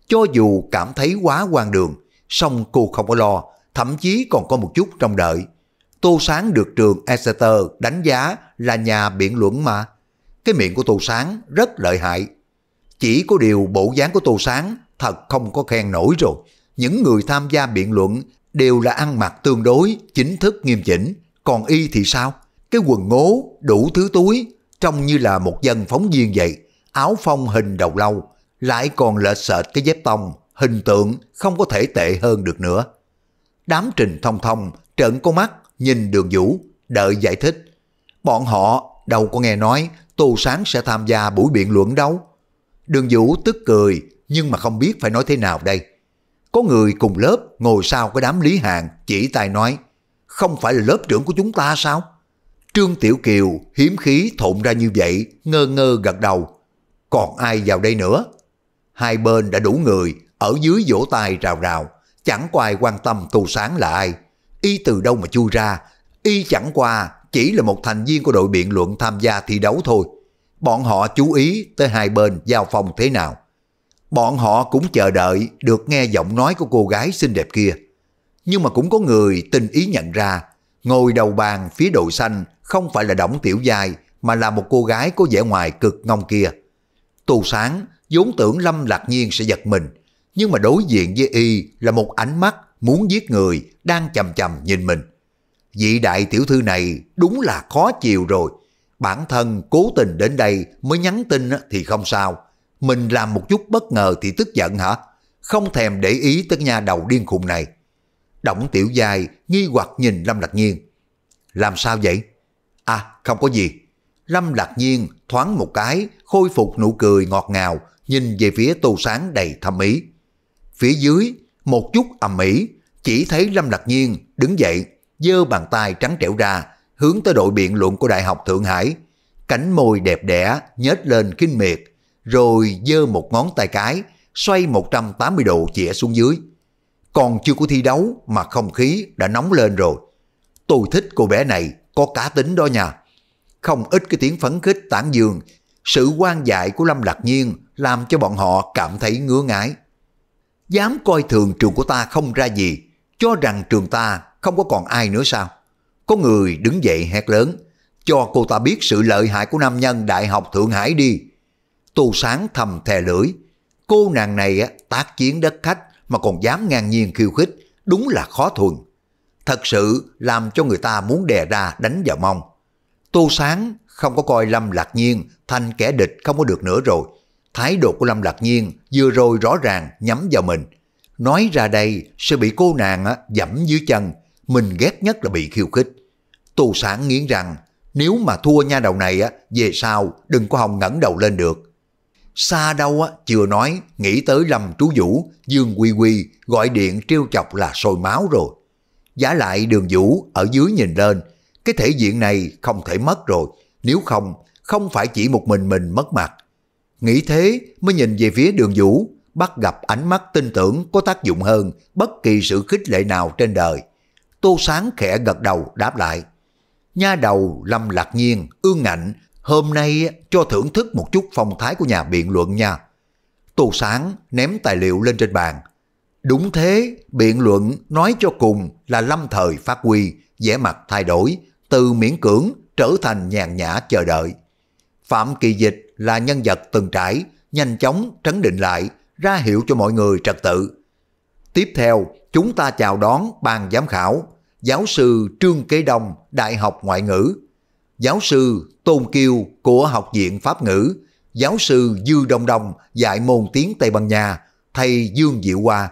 Cho dù cảm thấy quá quan đường, song cô không có lo, thậm chí còn có một chút trong đợi. Tô Sáng được trường Exeter đánh giá là nhà biện luận mà. Cái miệng của Tô Sáng rất lợi hại. Chỉ có điều bộ dáng của Tô Sáng thật không có khen nổi rồi. Những người tham gia biện luận đều là ăn mặc tương đối, chính thức nghiêm chỉnh. Còn y thì sao? Cái quần ngố, đủ thứ túi, trông như là một dân phóng viên vậy. Áo phong hình đầu lâu, lại còn lệch sệt cái dép tông hình tượng không có thể tệ hơn được nữa. Đám trình thông thông trợn con mắt nhìn đường vũ, đợi giải thích. Bọn họ đâu có nghe nói Tô Sáng sẽ tham gia buổi biện luận đâu. Đường vũ tức cười nhưng mà không biết phải nói thế nào đây. Có người cùng lớp ngồi sau cái đám Lý Hàng chỉ tay nói không phải là lớp trưởng của chúng ta sao? Trương Tiểu Kiều hiếm khí thộn ra như vậy, ngơ ngơ gật đầu. Còn ai vào đây nữa? Hai bên đã đủ người, ở dưới vỗ tay rào rào, chẳng có quan tâm tù sáng là ai. Y từ đâu mà chui ra, y chẳng qua chỉ là một thành viên của đội biện luận tham gia thi đấu thôi. Bọn họ chú ý tới hai bên giao phòng thế nào. Bọn họ cũng chờ đợi được nghe giọng nói của cô gái xinh đẹp kia. Nhưng mà cũng có người tình ý nhận ra, ngồi đầu bàn phía đội xanh không phải là Đổng Tiểu Giai mà là một cô gái có vẻ ngoài cực ngông kia. Tù sáng vốn tưởng Lâm Lạc Nhiên sẽ giật mình, nhưng mà đối diện với y là một ánh mắt muốn giết người đang chầm chầm nhìn mình. Vị đại tiểu thư này đúng là khó chịu rồi. Bản thân cố tình đến đây mới nhắn tin thì không sao. Mình làm một chút bất ngờ thì tức giận hả? Không thèm để ý tới nhà đầu điên khùng này. Động tiểu dài nghi hoặc nhìn Lâm Lạc Nhiên. Làm sao vậy? À không có gì. Lâm Lạc Nhiên thoáng một cái khôi phục nụ cười ngọt ngào nhìn về phía tù sáng đầy thâm ý. Phía dưới, một chút ầm ĩ chỉ thấy Lâm Lạc Nhiên đứng dậy, giơ bàn tay trắng trẻo ra, hướng tới đội biện luận của Đại học Thượng Hải. Cánh môi đẹp đẽ nhếch lên kinh miệt, rồi giơ một ngón tay cái, xoay 180 độ chĩa xuống dưới. Còn chưa có thi đấu mà không khí đã nóng lên rồi. Tôi thích cô bé này, có cá tính đó nha. Không ít cái tiếng phấn khích tản dương, sự quan dại của Lâm Lạc Nhiên làm cho bọn họ cảm thấy ngứa ngái. Dám coi thường trường của ta không ra gì, cho rằng trường ta không có còn ai nữa sao? Có người đứng dậy hét lớn, cho cô ta biết sự lợi hại của nam nhân Đại học Thượng Hải đi. Tô Sáng thầm thè lưỡi, cô nàng này á, tác chiến đất khách mà còn dám ngang nhiên khiêu khích, đúng là khó thuần. Thật sự làm cho người ta muốn đè ra đánh vào mông. Tô Sáng không có coi Lâm Lạc Nhiên thành kẻ địch không có được nữa rồi, Thái độ của Lâm Lạc Nhiên vừa rồi rõ ràng nhắm vào mình. Nói ra đây sẽ bị cô nàng dẫm dưới chân, mình ghét nhất là bị khiêu khích. Tù sản nghiến rằng nếu mà thua nha đầu này về sau đừng có hòng ngẩng đầu lên được. Xa đâu á, chưa nói, nghĩ tới Lâm Trú Vũ, Dương Quy Quy gọi điện trêu chọc là sôi máu rồi. Giả lại đường Vũ ở dưới nhìn lên, cái thể diện này không thể mất rồi, nếu không, không phải chỉ một mình mình mất mặt, Nghĩ thế mới nhìn về phía đường vũ, bắt gặp ánh mắt tin tưởng có tác dụng hơn bất kỳ sự khích lệ nào trên đời. Tô Sáng khẽ gật đầu đáp lại. Nha đầu Lâm Lạc Nhiên, ương ngạnh, hôm nay cho thưởng thức một chút phong thái của nhà biện luận nha. Tô Sáng ném tài liệu lên trên bàn. Đúng thế, biện luận nói cho cùng là lâm thời phát huy, vẻ mặt thay đổi, từ miễn cưỡng trở thành nhàn nhã chờ đợi. Phạm Kỳ Dịch là nhân vật từng trải, nhanh chóng trấn định lại, ra hiệu cho mọi người trật tự. Tiếp theo, chúng ta chào đón ban giám khảo, giáo sư Trương Kế Đông, Đại học Ngoại ngữ, giáo sư Tôn Kiêu của Học viện Pháp ngữ, giáo sư Dư Đông Đông dạy môn tiếng Tây Ban Nha, thầy Dương Diệu Hoa.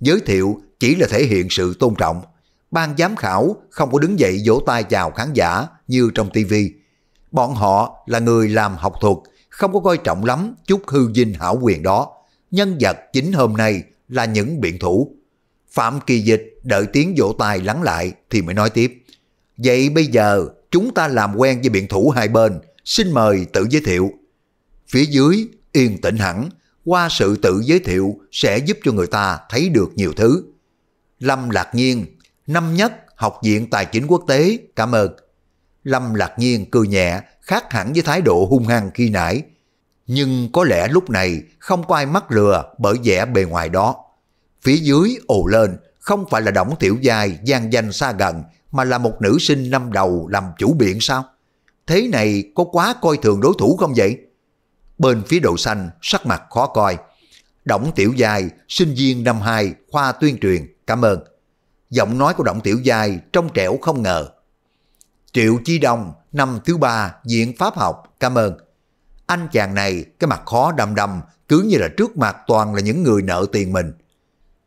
Giới thiệu chỉ là thể hiện sự tôn trọng. Ban giám khảo không có đứng dậy vỗ tay chào khán giả như trong tivi Bọn họ là người làm học thuật, không có coi trọng lắm chút hư dinh hảo quyền đó. Nhân vật chính hôm nay là những biện thủ. Phạm Kỳ Dịch đợi tiếng vỗ tài lắng lại thì mới nói tiếp. Vậy bây giờ chúng ta làm quen với biện thủ hai bên, xin mời tự giới thiệu. Phía dưới yên tĩnh hẳn, qua sự tự giới thiệu sẽ giúp cho người ta thấy được nhiều thứ. Lâm Lạc Nhiên, năm nhất Học viện Tài chính Quốc tế, cảm ơn. Lâm Lạc Nhiên cười nhẹ, khác hẳn với thái độ hung hăng khi nãy. Nhưng có lẽ lúc này không có ai mắc lừa bởi vẻ bề ngoài đó. Phía dưới ồ lên, không phải là Đổng Tiểu Giai gian danh xa gần, mà là một nữ sinh năm đầu làm chủ biện sao? Thế này có quá coi thường đối thủ không vậy? Bên phía đậu xanh, sắc mặt khó coi. Đổng Tiểu Giai, sinh viên năm 2, khoa tuyên truyền, cảm ơn. Giọng nói của Đổng Tiểu Giai trong trẻo không ngờ, Triệu Chi Đông, năm thứ ba, Viện Pháp học, cảm ơn. Anh chàng này, cái mặt khó đầm đầm, cứ như là trước mặt toàn là những người nợ tiền mình.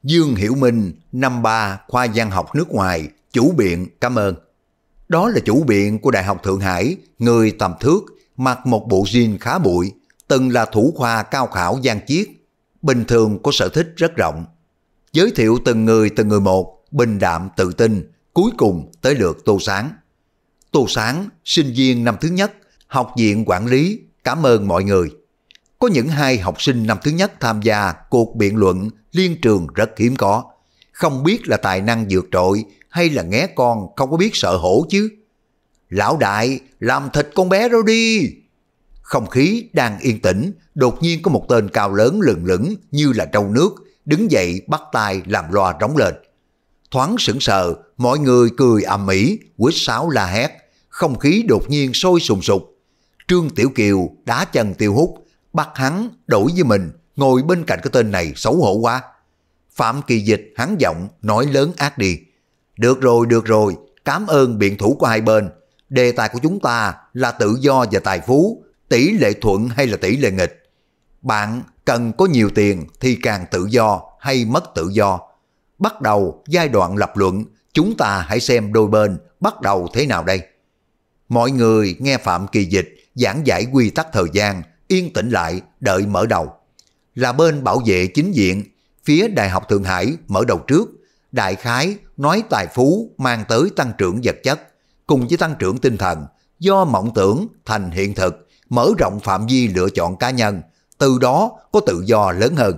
Dương Hiểu Minh, năm ba, khoa văn học nước ngoài, chủ biện, cảm ơn. Đó là chủ biện của Đại học Thượng Hải, người tầm thước, mặc một bộ jean khá bụi, từng là thủ khoa cao khảo gian chiết, bình thường có sở thích rất rộng. Giới thiệu từng người từng người một, bình đạm tự tin, cuối cùng tới lượt Tô Sáng. Tô Sáng, sinh viên năm thứ nhất, học viện quản lý, cảm ơn mọi người. Có những hai học sinh năm thứ nhất tham gia cuộc biện luận liên trường rất hiếm có. Không biết là tài năng vượt trội hay là nghe con không có biết sợ hổ chứ. Lão đại, làm thịt con bé đó đi. Không khí đang yên tĩnh, đột nhiên có một tên cao lớn lừng lửng như là trâu nước, đứng dậy bắt tay làm loa rống lên. Thoáng sững sờ, mọi người cười ầm ĩ, quýt sáo la hét, không khí đột nhiên sôi sùng sục. Trương Tiểu Kiều đá chân Tiêu Hút, bắt hắn đổi với mình, ngồi bên cạnh cái tên này xấu hổ quá. Phạm Kỳ Dịch hắn giọng nói lớn ác đi. Được rồi, được rồi, cảm ơn biện thủ của hai bên. Đề tài của chúng ta là tự do và tài phú, tỷ lệ thuận hay là tỷ lệ nghịch. Bạn cần có nhiều tiền thì càng tự do hay mất tự do. Bắt đầu giai đoạn lập luận, chúng ta hãy xem đôi bên bắt đầu thế nào đây. Mọi người nghe Phạm Kỳ Dịch giảng giải quy tắc thời gian, yên tĩnh lại, đợi mở đầu. Là bên bảo vệ chính diện, phía Đại học Thượng Hải mở đầu trước, đại khái nói tài phú mang tới tăng trưởng vật chất, cùng với tăng trưởng tinh thần, do mộng tưởng thành hiện thực, mở rộng phạm vi lựa chọn cá nhân, từ đó có tự do lớn hơn.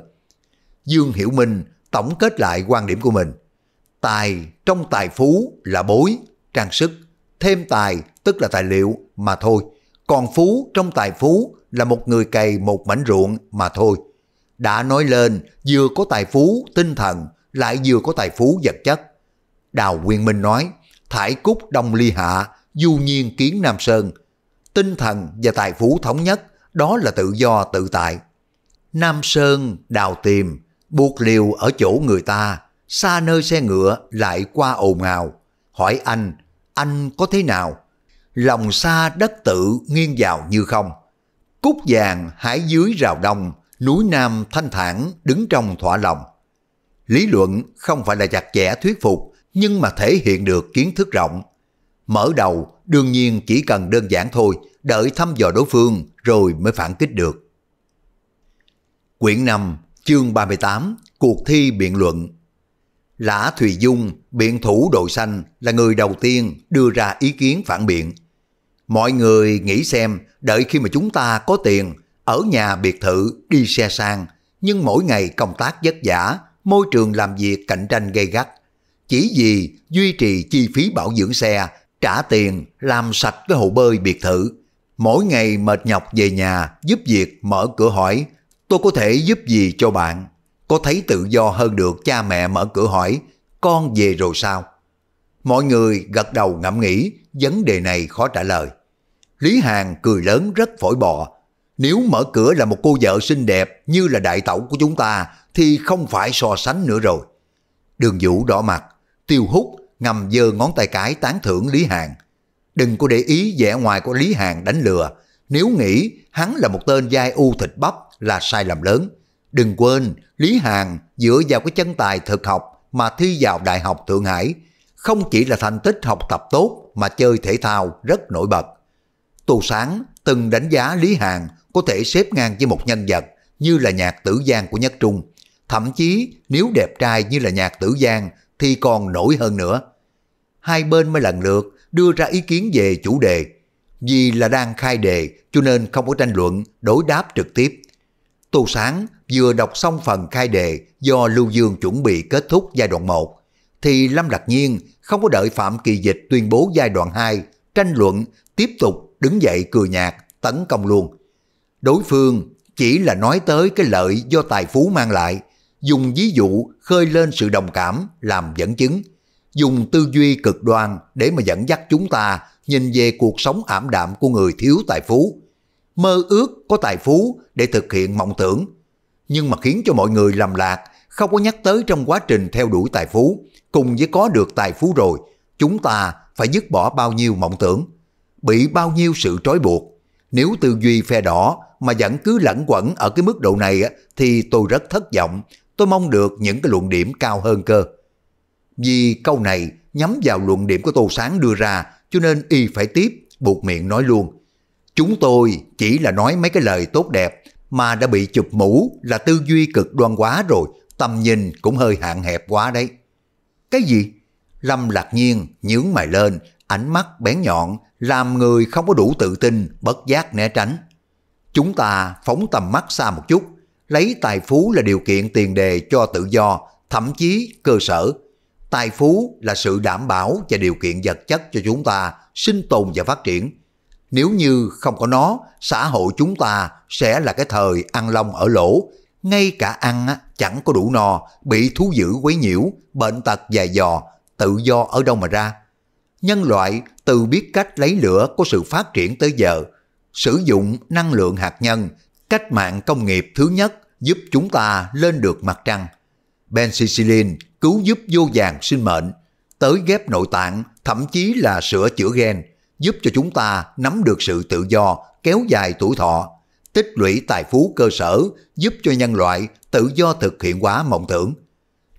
Dương Hiểu Minh tổng kết lại quan điểm của mình. Tài trong tài phú là bối, trang sức, thêm tài tức là tài liệu mà thôi. Còn Phú trong tài phú là một người cày một mảnh ruộng mà thôi. Đã nói lên vừa có tài phú tinh thần lại vừa có tài phú vật chất. Đào Nguyên Minh nói, Thải Cúc Đông Ly Hạ, Du Nhiên Kiến Nam Sơn, tinh thần và tài phú thống nhất, đó là tự do tự tại. Nam Sơn đào tìm, buộc liều ở chỗ người ta, xa nơi xe ngựa lại qua ồn ào. Hỏi anh, anh có thế nào? Lòng xa đất tự nghiêng vào như không. Cúc vàng hải dưới rào đông, núi nam thanh thản đứng trong thỏa lòng. Lý luận không phải là chặt chẽ thuyết phục, nhưng mà thể hiện được kiến thức rộng. Mở đầu đương nhiên chỉ cần đơn giản thôi, đợi thăm dò đối phương rồi mới phản kích được. Quyển 5, chương 38, Cuộc thi biện luận Lã Thùy Dung, biện thủ đội xanh là người đầu tiên đưa ra ý kiến phản biện. Mọi người nghĩ xem, đợi khi mà chúng ta có tiền, ở nhà biệt thự, đi xe sang, nhưng mỗi ngày công tác vất vả, môi trường làm việc cạnh tranh gây gắt. Chỉ vì duy trì chi phí bảo dưỡng xe, trả tiền, làm sạch cái hồ bơi biệt thự. Mỗi ngày mệt nhọc về nhà, giúp việc mở cửa hỏi, tôi có thể giúp gì cho bạn? có thấy tự do hơn được cha mẹ mở cửa hỏi con về rồi sao? Mọi người gật đầu ngẫm nghĩ vấn đề này khó trả lời. Lý Hàn cười lớn rất phổi bò Nếu mở cửa là một cô vợ xinh đẹp như là đại tẩu của chúng ta thì không phải so sánh nữa rồi. Đường Vũ đỏ mặt, tiêu hút ngầm dơ ngón tay cái tán thưởng Lý Hàn. Đừng có để ý vẻ ngoài của Lý Hàn đánh lừa. Nếu nghĩ hắn là một tên dai u thịt bắp là sai lầm lớn. Đừng quên, Lý Hàn dựa vào cái chân tài thực học mà thi vào Đại học Thượng Hải, không chỉ là thành tích học tập tốt mà chơi thể thao rất nổi bật. Tô Sáng từng đánh giá Lý Hàn có thể xếp ngang với một nhân vật như là nhạc tử giang của Nhất Trung. Thậm chí nếu đẹp trai như là nhạc tử giang thì còn nổi hơn nữa. Hai bên mới lần lượt đưa ra ý kiến về chủ đề. Vì là đang khai đề cho nên không có tranh luận đối đáp trực tiếp. Tô Sáng vừa đọc xong phần khai đề do Lưu Dương chuẩn bị kết thúc giai đoạn 1, thì Lâm Đặc Nhiên không có đợi Phạm Kỳ Dịch tuyên bố giai đoạn 2, tranh luận, tiếp tục đứng dậy cười nhạt, tấn công luôn. Đối phương chỉ là nói tới cái lợi do tài phú mang lại, dùng ví dụ khơi lên sự đồng cảm làm dẫn chứng, dùng tư duy cực đoan để mà dẫn dắt chúng ta nhìn về cuộc sống ảm đạm của người thiếu tài phú, mơ ước có tài phú để thực hiện mộng tưởng nhưng mà khiến cho mọi người lầm lạc, không có nhắc tới trong quá trình theo đuổi tài phú, cùng với có được tài phú rồi, chúng ta phải dứt bỏ bao nhiêu mộng tưởng, bị bao nhiêu sự trói buộc. Nếu tư duy phe đỏ mà vẫn cứ lẫn quẩn ở cái mức độ này thì tôi rất thất vọng, tôi mong được những cái luận điểm cao hơn cơ. Vì câu này nhắm vào luận điểm của Tô Sáng đưa ra cho nên y phải tiếp, buộc miệng nói luôn. Chúng tôi chỉ là nói mấy cái lời tốt đẹp mà đã bị chụp mũ là tư duy cực đoan quá rồi, tầm nhìn cũng hơi hạn hẹp quá đấy. Cái gì? Lâm lạc nhiên nhướng mày lên, ánh mắt bén nhọn, làm người không có đủ tự tin, bất giác né tránh. Chúng ta phóng tầm mắt xa một chút, lấy tài phú là điều kiện tiền đề cho tự do, thậm chí cơ sở. Tài phú là sự đảm bảo và điều kiện vật chất cho chúng ta sinh tồn và phát triển nếu như không có nó, xã hội chúng ta sẽ là cái thời ăn lông ở lỗ. Ngay cả ăn chẳng có đủ no, bị thú dữ quấy nhiễu, bệnh tật dài dò, tự do ở đâu mà ra. Nhân loại từ biết cách lấy lửa có sự phát triển tới giờ, sử dụng năng lượng hạt nhân, cách mạng công nghiệp thứ nhất giúp chúng ta lên được mặt trăng. Penicillin cứu giúp vô vàng sinh mệnh, tới ghép nội tạng, thậm chí là sửa chữa gen, giúp cho chúng ta nắm được sự tự do, kéo dài tuổi thọ, tích lũy tài phú cơ sở, giúp cho nhân loại tự do thực hiện hóa mộng tưởng.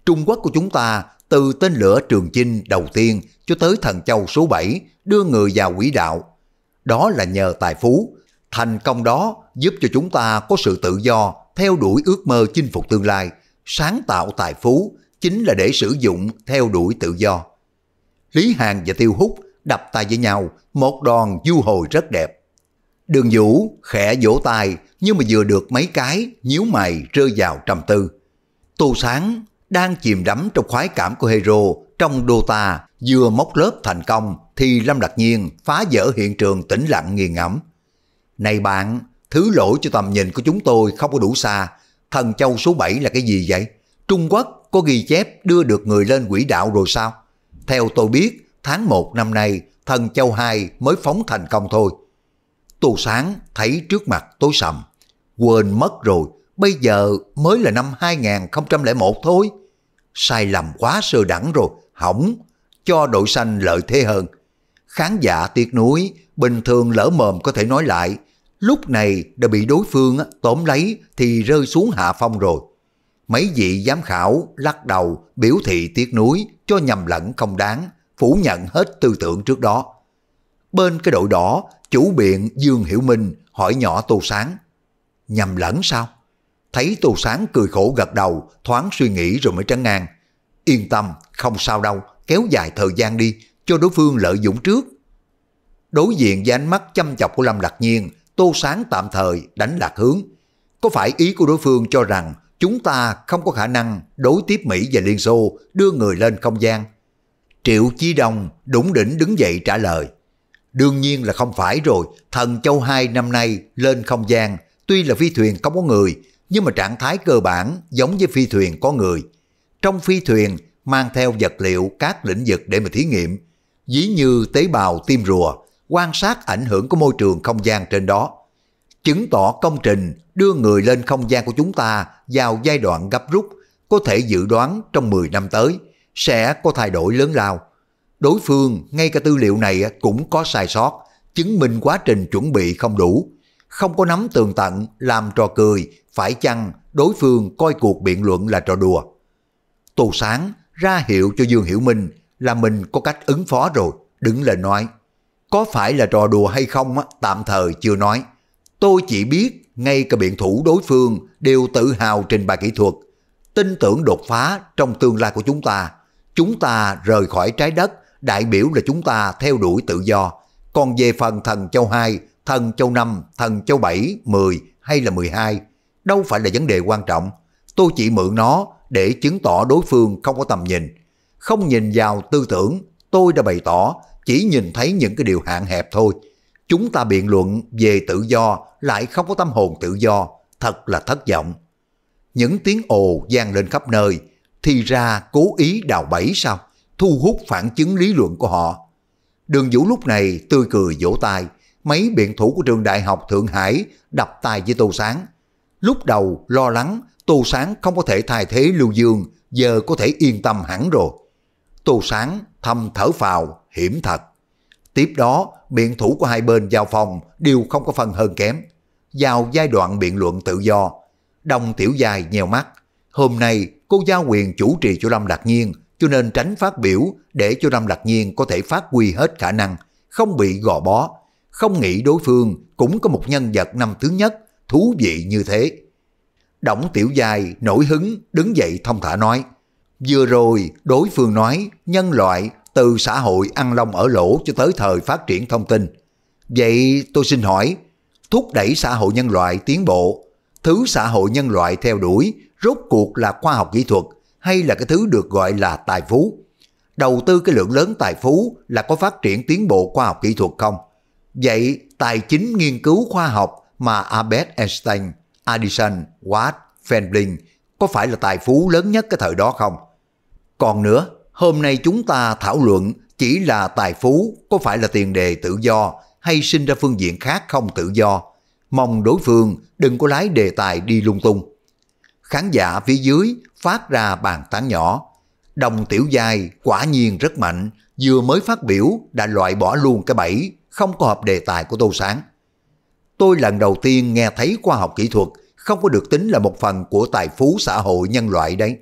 Trung Quốc của chúng ta từ tên lửa Trường Chinh đầu tiên cho tới thần châu số 7 đưa người vào quỹ đạo. Đó là nhờ tài phú, thành công đó giúp cho chúng ta có sự tự do theo đuổi ước mơ chinh phục tương lai, sáng tạo tài phú chính là để sử dụng theo đuổi tự do. Lý Hàn và Tiêu Húc đập tay với nhau, một đòn du hồi rất đẹp. Đường Vũ khẽ vỗ tay nhưng mà vừa được mấy cái nhíu mày rơi vào trầm tư. Tô Sáng đang chìm đắm trong khoái cảm của hero trong Dota vừa móc lớp thành công thì Lâm Đặc Nhiên phá vỡ hiện trường tĩnh lặng nghiền ngẫm. Này bạn, thứ lỗi cho tầm nhìn của chúng tôi không có đủ xa. Thần Châu số 7 là cái gì vậy? Trung Quốc có ghi chép đưa được người lên quỹ đạo rồi sao? Theo tôi biết tháng 1 năm nay thần châu hai mới phóng thành công thôi. Tô Sáng thấy trước mặt tối sầm, quên mất rồi, bây giờ mới là năm 2001 thôi. Sai lầm quá sơ đẳng rồi, hỏng, cho đội xanh lợi thế hơn. Khán giả tiếc núi, bình thường lỡ mồm có thể nói lại, lúc này đã bị đối phương tóm lấy thì rơi xuống hạ phong rồi. Mấy vị giám khảo lắc đầu biểu thị tiếc núi cho nhầm lẫn không đáng, phủ nhận hết tư tưởng trước đó. Bên cái đội đỏ, chủ biện Dương Hiểu Minh hỏi nhỏ Tô Sáng, nhầm lẫn sao? Thấy Tô Sáng cười khổ gật đầu, thoáng suy nghĩ rồi mới trấn ngang. Yên tâm, không sao đâu, kéo dài thời gian đi, cho đối phương lợi dụng trước. Đối diện với ánh mắt chăm chọc của Lâm Lạc Nhiên, Tô Sáng tạm thời đánh lạc hướng. Có phải ý của đối phương cho rằng chúng ta không có khả năng đối tiếp Mỹ và Liên Xô đưa người lên không gian Triệu Chí Đông đúng đỉnh đứng dậy trả lời. Đương nhiên là không phải rồi, thần châu hai năm nay lên không gian, tuy là phi thuyền không có người, nhưng mà trạng thái cơ bản giống với phi thuyền có người. Trong phi thuyền mang theo vật liệu các lĩnh vực để mà thí nghiệm, ví như tế bào tim rùa, quan sát ảnh hưởng của môi trường không gian trên đó. Chứng tỏ công trình đưa người lên không gian của chúng ta vào giai đoạn gấp rút, có thể dự đoán trong 10 năm tới – sẽ có thay đổi lớn lao. Đối phương ngay cả tư liệu này cũng có sai sót, chứng minh quá trình chuẩn bị không đủ, không có nắm tường tận, làm trò cười, phải chăng đối phương coi cuộc biện luận là trò đùa. Tù Sáng ra hiệu cho Dương Hiểu Minh là mình có cách ứng phó rồi, đứng lên nói. Có phải là trò đùa hay không tạm thời chưa nói. Tôi chỉ biết ngay cả biện thủ đối phương đều tự hào trình bày kỹ thuật, tin tưởng đột phá trong tương lai của chúng ta Chúng ta rời khỏi trái đất, đại biểu là chúng ta theo đuổi tự do. Còn về phần thần châu 2, thần châu 5, thần châu 7, 10 hay là 12, đâu phải là vấn đề quan trọng. Tôi chỉ mượn nó để chứng tỏ đối phương không có tầm nhìn. Không nhìn vào tư tưởng, tôi đã bày tỏ chỉ nhìn thấy những cái điều hạn hẹp thôi. Chúng ta biện luận về tự do lại không có tâm hồn tự do, thật là thất vọng. Những tiếng ồ vang lên khắp nơi, thì ra cố ý đào bẫy sao, thu hút phản chứng lý luận của họ. Đường Vũ lúc này tươi cười vỗ tay, mấy biện thủ của trường đại học Thượng Hải đập tay với Tô Sáng. Lúc đầu lo lắng Tô Sáng không có thể thay thế Lưu Dương, giờ có thể yên tâm hẳn rồi. Tô Sáng thầm thở phào, hiểm thật. Tiếp đó, biện thủ của hai bên giao phòng đều không có phần hơn kém. Vào giai đoạn biện luận tự do, đồng tiểu dài nhèo mắt. Hôm nay cô giao quyền chủ trì cho Lâm Lạc Nhiên, cho nên tránh phát biểu để cho Lâm Lạc Nhiên có thể phát huy hết khả năng, không bị gò bó. Không nghĩ đối phương cũng có một nhân vật năm thứ nhất, thú vị như thế. Đổng Tiểu Dài nổi hứng đứng dậy thông thả nói, vừa rồi đối phương nói nhân loại từ xã hội ăn lông ở lỗ cho tới thời phát triển thông tin. Vậy tôi xin hỏi, thúc đẩy xã hội nhân loại tiến bộ, thứ xã hội nhân loại theo đuổi rốt cuộc là khoa học kỹ thuật hay là cái thứ được gọi là tài phú. Đầu tư cái lượng lớn tài phú là có phát triển tiến bộ khoa học kỹ thuật không? Vậy tài chính nghiên cứu khoa học mà Albert Einstein, Addison, Watt, Fenbling có phải là tài phú lớn nhất cái thời đó không? Còn nữa, hôm nay chúng ta thảo luận chỉ là tài phú có phải là tiền đề tự do hay sinh ra phương diện khác không tự do. Mong đối phương đừng có lái đề tài đi lung tung khán giả phía dưới phát ra bàn tán nhỏ. Đồng tiểu giai quả nhiên rất mạnh, vừa mới phát biểu đã loại bỏ luôn cái bẫy, không có hợp đề tài của Tô Sáng. Tôi lần đầu tiên nghe thấy khoa học kỹ thuật không có được tính là một phần của tài phú xã hội nhân loại đấy.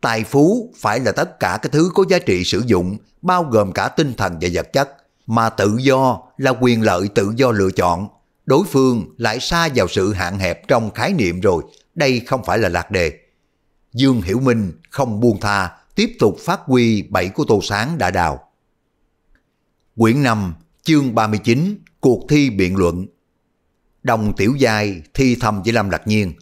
Tài phú phải là tất cả cái thứ có giá trị sử dụng, bao gồm cả tinh thần và vật chất, mà tự do là quyền lợi tự do lựa chọn. Đối phương lại xa vào sự hạn hẹp trong khái niệm rồi, đây không phải là lạc đề. Dương Hiểu Minh không buông tha, tiếp tục phát huy bẫy của Tô Sáng đã đào. Quyển 5, chương 39, cuộc thi biện luận. Đồng tiểu giai thi thầm với Lâm Lạc Nhiên.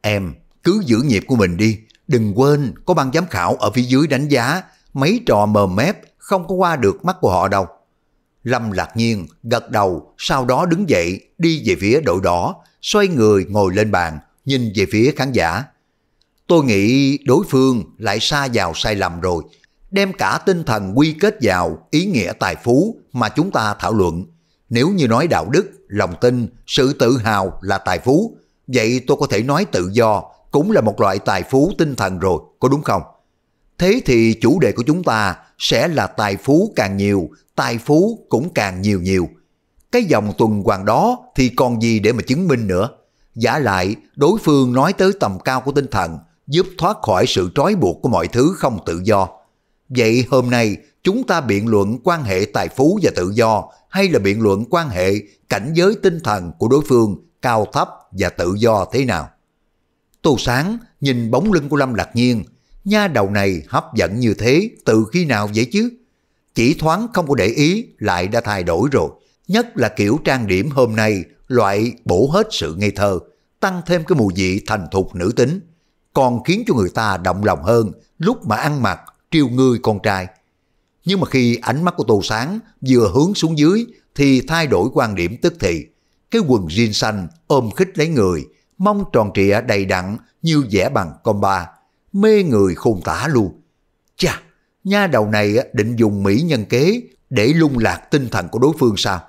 Em, cứ giữ nhịp của mình đi, đừng quên có ban giám khảo ở phía dưới đánh giá, mấy trò mờ mép không có qua được mắt của họ đâu. Lâm Lạc Nhiên gật đầu, sau đó đứng dậy, đi về phía đội đỏ, xoay người ngồi lên bàn, nhìn về phía khán giả. Tôi nghĩ đối phương lại xa vào sai lầm rồi, đem cả tinh thần quy kết vào ý nghĩa tài phú mà chúng ta thảo luận. Nếu như nói đạo đức, lòng tin, sự tự hào là tài phú, vậy tôi có thể nói tự do cũng là một loại tài phú tinh thần rồi, có đúng không? Thế thì chủ đề của chúng ta sẽ là tài phú càng nhiều, tài phú cũng càng nhiều nhiều. Cái dòng tuần hoàn đó thì còn gì để mà chứng minh nữa. Giả lại, đối phương nói tới tầm cao của tinh thần, giúp thoát khỏi sự trói buộc của mọi thứ không tự do. Vậy hôm nay, chúng ta biện luận quan hệ tài phú và tự do hay là biện luận quan hệ cảnh giới tinh thần của đối phương cao thấp và tự do thế nào? Tô Sáng nhìn bóng lưng của Lâm Lạc Nhiên, nha đầu này hấp dẫn như thế từ khi nào vậy chứ? Chỉ thoáng không có để ý lại đã thay đổi rồi, nhất là kiểu trang điểm hôm nay loại bổ hết sự ngây thơ, tăng thêm cái mùi vị thành thục nữ tính, còn khiến cho người ta động lòng hơn lúc mà ăn mặc triêu ngươi con trai. Nhưng mà khi ánh mắt của Tô Sáng vừa hướng xuống dưới thì thay đổi quan điểm tức thì. Cái quần jean xanh ôm khích lấy người, mong tròn trịa đầy đặn như vẽ bằng con ba, mê người khôn tả luôn. Chà, nha đầu này định dùng mỹ nhân kế để lung lạc tinh thần của đối phương sao?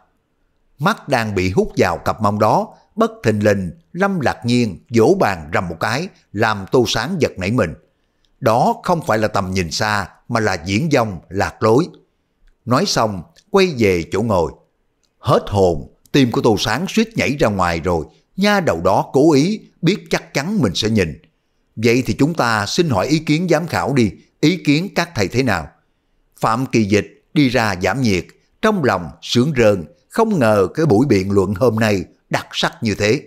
mắt đang bị hút vào cặp mông đó, bất thình lình, Lâm Lạc Nhiên vỗ bàn rầm một cái, làm Tô Sáng giật nảy mình. Đó không phải là tầm nhìn xa, mà là diễn dòng lạc lối. Nói xong, quay về chỗ ngồi. Hết hồn, tim của Tô Sáng suýt nhảy ra ngoài rồi, nha đầu đó cố ý, biết chắc chắn mình sẽ nhìn. Vậy thì chúng ta xin hỏi ý kiến giám khảo đi, ý kiến các thầy thế nào? Phạm Kỳ Dịch đi ra giảm nhiệt, trong lòng sướng rơn, không ngờ cái buổi biện luận hôm nay đặc sắc như thế.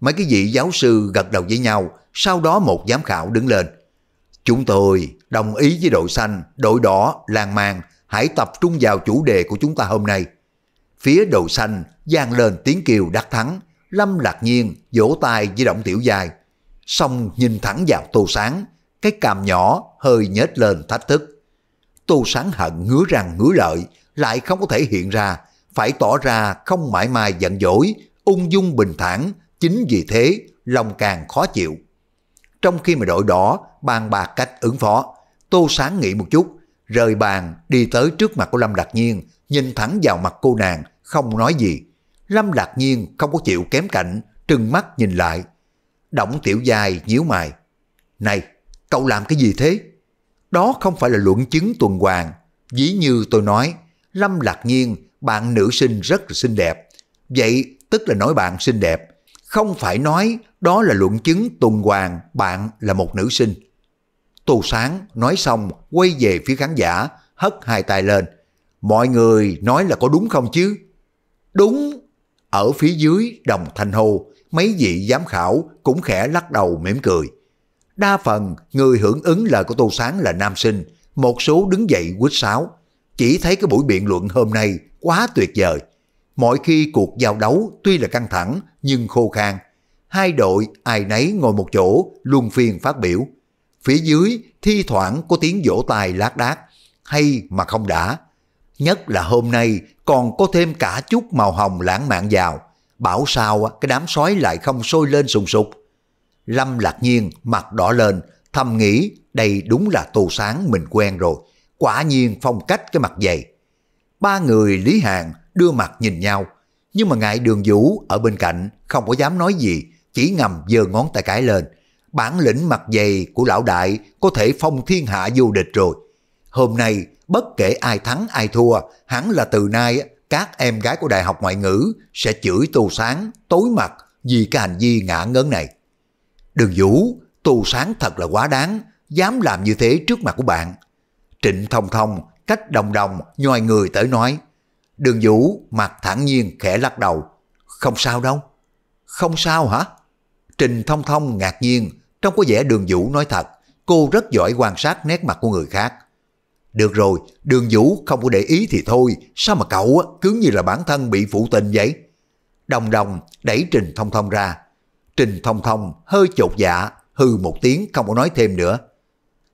Mấy cái vị giáo sư gật đầu với nhau, sau đó một giám khảo đứng lên. Chúng tôi đồng ý với đội xanh, đội đỏ, làng màng, hãy tập trung vào chủ đề của chúng ta hôm nay. Phía đầu xanh giang lên tiếng kiều đắc thắng, Lâm Lạc Nhiên vỗ tay với động tiểu dài. Xong nhìn thẳng vào Tô Sáng, cái càm nhỏ hơi nhếch lên thách thức. Tô Sáng hận ngứa răng ngứa lợi, lại không có thể hiện ra phải tỏ ra không mãi mai giận dỗi, ung dung bình thản, chính vì thế lòng càng khó chịu. Trong khi mà đội đỏ bàn bạc cách ứng phó, Tô Sáng nghĩ một chút, rời bàn đi tới trước mặt của Lâm Đạt Nhiên, nhìn thẳng vào mặt cô nàng, không nói gì. Lâm Đạt Nhiên không có chịu kém cạnh, trừng mắt nhìn lại. Động tiểu dài nhíu mày. Này, cậu làm cái gì thế? Đó không phải là luận chứng tuần hoàn. Dĩ như tôi nói, Lâm Lạc Nhiên bạn nữ sinh rất là xinh đẹp. Vậy tức là nói bạn xinh đẹp, không phải nói đó là luận chứng tuần hoàn bạn là một nữ sinh. Tô Sáng nói xong quay về phía khán giả, hất hai tay lên. Mọi người nói là có đúng không chứ? Đúng! Ở phía dưới đồng thanh hô, mấy vị giám khảo cũng khẽ lắc đầu mỉm cười. Đa phần người hưởng ứng lời của Tô Sáng là nam sinh, một số đứng dậy quýt sáo. Chỉ thấy cái buổi biện luận hôm nay quá tuyệt vời. Mỗi khi cuộc giao đấu tuy là căng thẳng nhưng khô khan, hai đội ai nấy ngồi một chỗ luân phiên phát biểu. Phía dưới thi thoảng có tiếng vỗ tài lác đác, hay mà không đã. Nhất là hôm nay còn có thêm cả chút màu hồng lãng mạn vào, bảo sao cái đám sói lại không sôi lên sùng sục. Lâm lạc nhiên mặt đỏ lên, thầm nghĩ đây đúng là tù sáng mình quen rồi, quả nhiên phong cách cái mặt dày. Ba người Lý Hàng đưa mặt nhìn nhau, nhưng mà ngại đường vũ ở bên cạnh không có dám nói gì, chỉ ngầm giơ ngón tay cái lên. Bản lĩnh mặt dày của lão đại có thể phong thiên hạ vô địch rồi. Hôm nay, bất kể ai thắng ai thua, hắn là từ nay các em gái của Đại học Ngoại ngữ sẽ chửi tù Sáng tối mặt vì cái hành vi ngã ngớn này. Đường Vũ, tù Sáng thật là quá đáng, dám làm như thế trước mặt của bạn. Trịnh Thông Thông cách đồng đồng nhoài người tới nói. Đường Vũ mặt thản nhiên khẽ lắc đầu. Không sao đâu. Không sao hả? Trình Thông Thông ngạc nhiên, trong có vẻ đường Vũ nói thật, cô rất giỏi quan sát nét mặt của người khác. Được rồi, đường Vũ không có để ý thì thôi, sao mà cậu cứ như là bản thân bị phụ tình vậy? Đồng đồng đẩy Trình Thông Thông ra. Trình Thông Thông hơi chột dạ, hừ một tiếng không có nói thêm nữa.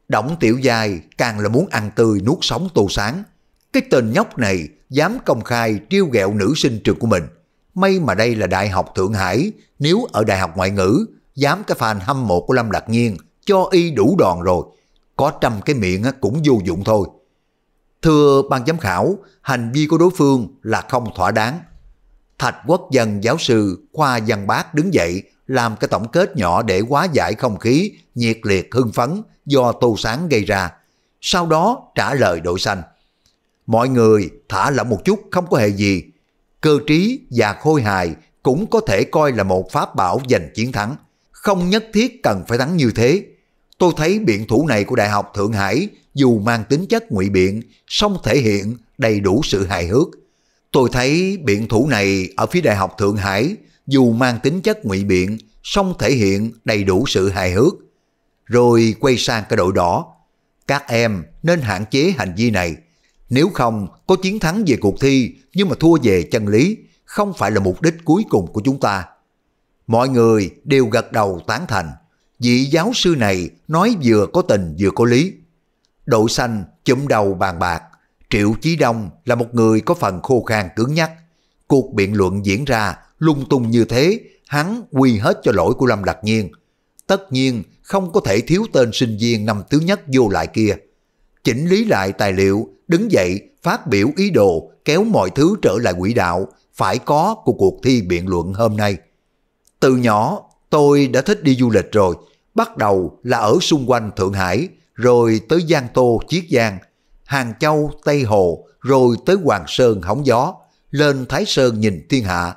Đổng tiểu dài càng là muốn ăn tươi nuốt sống tô sáng. Cái tên nhóc này dám công khai triêu ghẹo nữ sinh trường của mình. May mà đây là Đại học Thượng Hải, nếu ở Đại học Ngoại ngữ, dám cái fan hâm mộ của Lâm Lạc Nhiên, cho y đủ đòn rồi. Có trăm cái miệng cũng vô dụng thôi. Thưa ban giám khảo, hành vi của đối phương là không thỏa đáng. Thạch quốc dân giáo sư khoa văn bác đứng dậy làm cái tổng kết nhỏ để hóa giải không khí, nhiệt liệt hưng phấn, do Tô Sáng gây ra, sau đó trả lời đội xanh. Mọi người thả lỏng một chút không có hệ gì, cơ trí và khôi hài cũng có thể coi là một pháp bảo giành chiến thắng, không nhất thiết cần phải thắng như thế. Tôi thấy biện thủ này của Đại học Thượng Hải dù mang tính chất ngụy biện, song thể hiện đầy đủ sự hài hước. Tôi thấy biện thủ này ở phía Đại học Thượng Hải dù mang tính chất ngụy biện, song thể hiện đầy đủ sự hài hước rồi quay sang cái đội đỏ. Các em nên hạn chế hành vi này. Nếu không có chiến thắng về cuộc thi nhưng mà thua về chân lý không phải là mục đích cuối cùng của chúng ta. Mọi người đều gật đầu tán thành. Vị giáo sư này nói vừa có tình vừa có lý. Đội xanh chụm đầu bàn bạc. Triệu Chí Đông là một người có phần khô khan cứng nhắc. Cuộc biện luận diễn ra lung tung như thế, hắn quy hết cho lỗi của Lâm Lạc Nhiên. Tất nhiên không có thể thiếu tên sinh viên năm thứ nhất vô lại kia. Chỉnh lý lại tài liệu, đứng dậy, phát biểu ý đồ, kéo mọi thứ trở lại quỹ đạo, phải có của cuộc thi biện luận hôm nay. Từ nhỏ, tôi đã thích đi du lịch rồi, bắt đầu là ở xung quanh Thượng Hải, rồi tới Giang Tô, Chiết Giang, Hàng Châu, Tây Hồ, rồi tới Hoàng Sơn, Hóng Gió, lên Thái Sơn nhìn thiên hạ,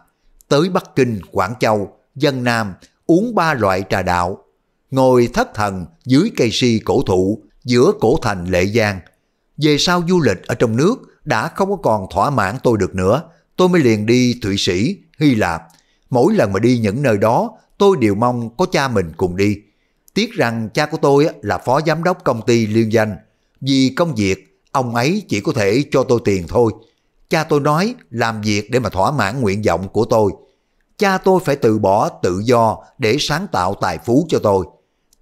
tới Bắc Kinh, Quảng Châu, Dân Nam, uống ba loại trà đạo, ngồi thất thần dưới cây si cổ thụ giữa cổ thành Lệ Giang. Về sau du lịch ở trong nước đã không có còn thỏa mãn tôi được nữa, tôi mới liền đi Thụy Sĩ, Hy Lạp. Mỗi lần mà đi những nơi đó, tôi đều mong có cha mình cùng đi. Tiếc rằng cha của tôi là phó giám đốc công ty liên danh. Vì công việc, ông ấy chỉ có thể cho tôi tiền thôi. Cha tôi nói làm việc để mà thỏa mãn nguyện vọng của tôi. Cha tôi phải từ bỏ tự do để sáng tạo tài phú cho tôi.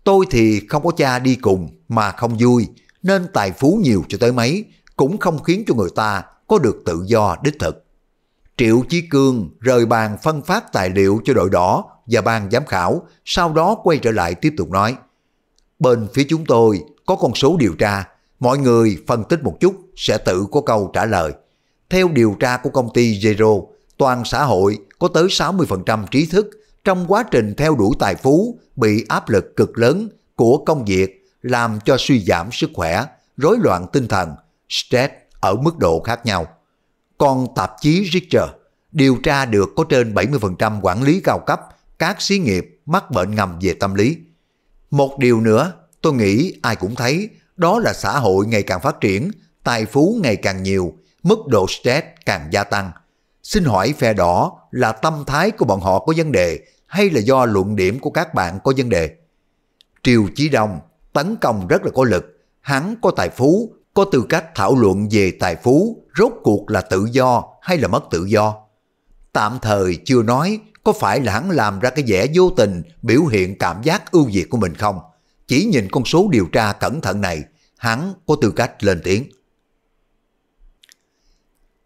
Tôi thì không có cha đi cùng mà không vui, nên tài phú nhiều cho tới mấy cũng không khiến cho người ta có được tự do đích thực. Triệu Chí Cương rời bàn phân phát tài liệu cho đội đỏ và ban giám khảo, sau đó quay trở lại tiếp tục nói. Bên phía chúng tôi có con số điều tra, mọi người phân tích một chút sẽ tự có câu trả lời. Theo điều tra của công ty Zero, toàn xã hội có tới 60% trí thức trong quá trình theo đuổi tài phú, bị áp lực cực lớn của công việc làm cho suy giảm sức khỏe, rối loạn tinh thần, stress ở mức độ khác nhau. Còn tạp chí Richard điều tra được có trên 70% quản lý cao cấp, các xí nghiệp mắc bệnh ngầm về tâm lý. Một điều nữa, tôi nghĩ ai cũng thấy, đó là xã hội ngày càng phát triển, tài phú ngày càng nhiều, mức độ stress càng gia tăng. Xin hỏi phe đỏ là tâm thái của bọn họ có vấn đề hay là do luận điểm của các bạn có vấn đề. Triều Chí Đông tấn công rất là có lực, hắn có tài phú, có tư cách thảo luận về tài phú rốt cuộc là tự do hay là mất tự do. Tạm thời chưa nói có phải là hắn làm ra cái vẻ vô tình biểu hiện cảm giác ưu việt của mình không. Chỉ nhìn con số điều tra cẩn thận này, hắn có tư cách lên tiếng.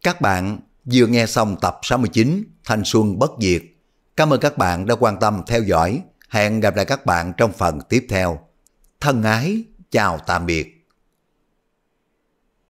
Các bạn vừa nghe xong tập 69 Thanh Xuân Bất Diệt Cảm ơn các bạn đã quan tâm theo dõi. Hẹn gặp lại các bạn trong phần tiếp theo. Thân ái, chào tạm biệt.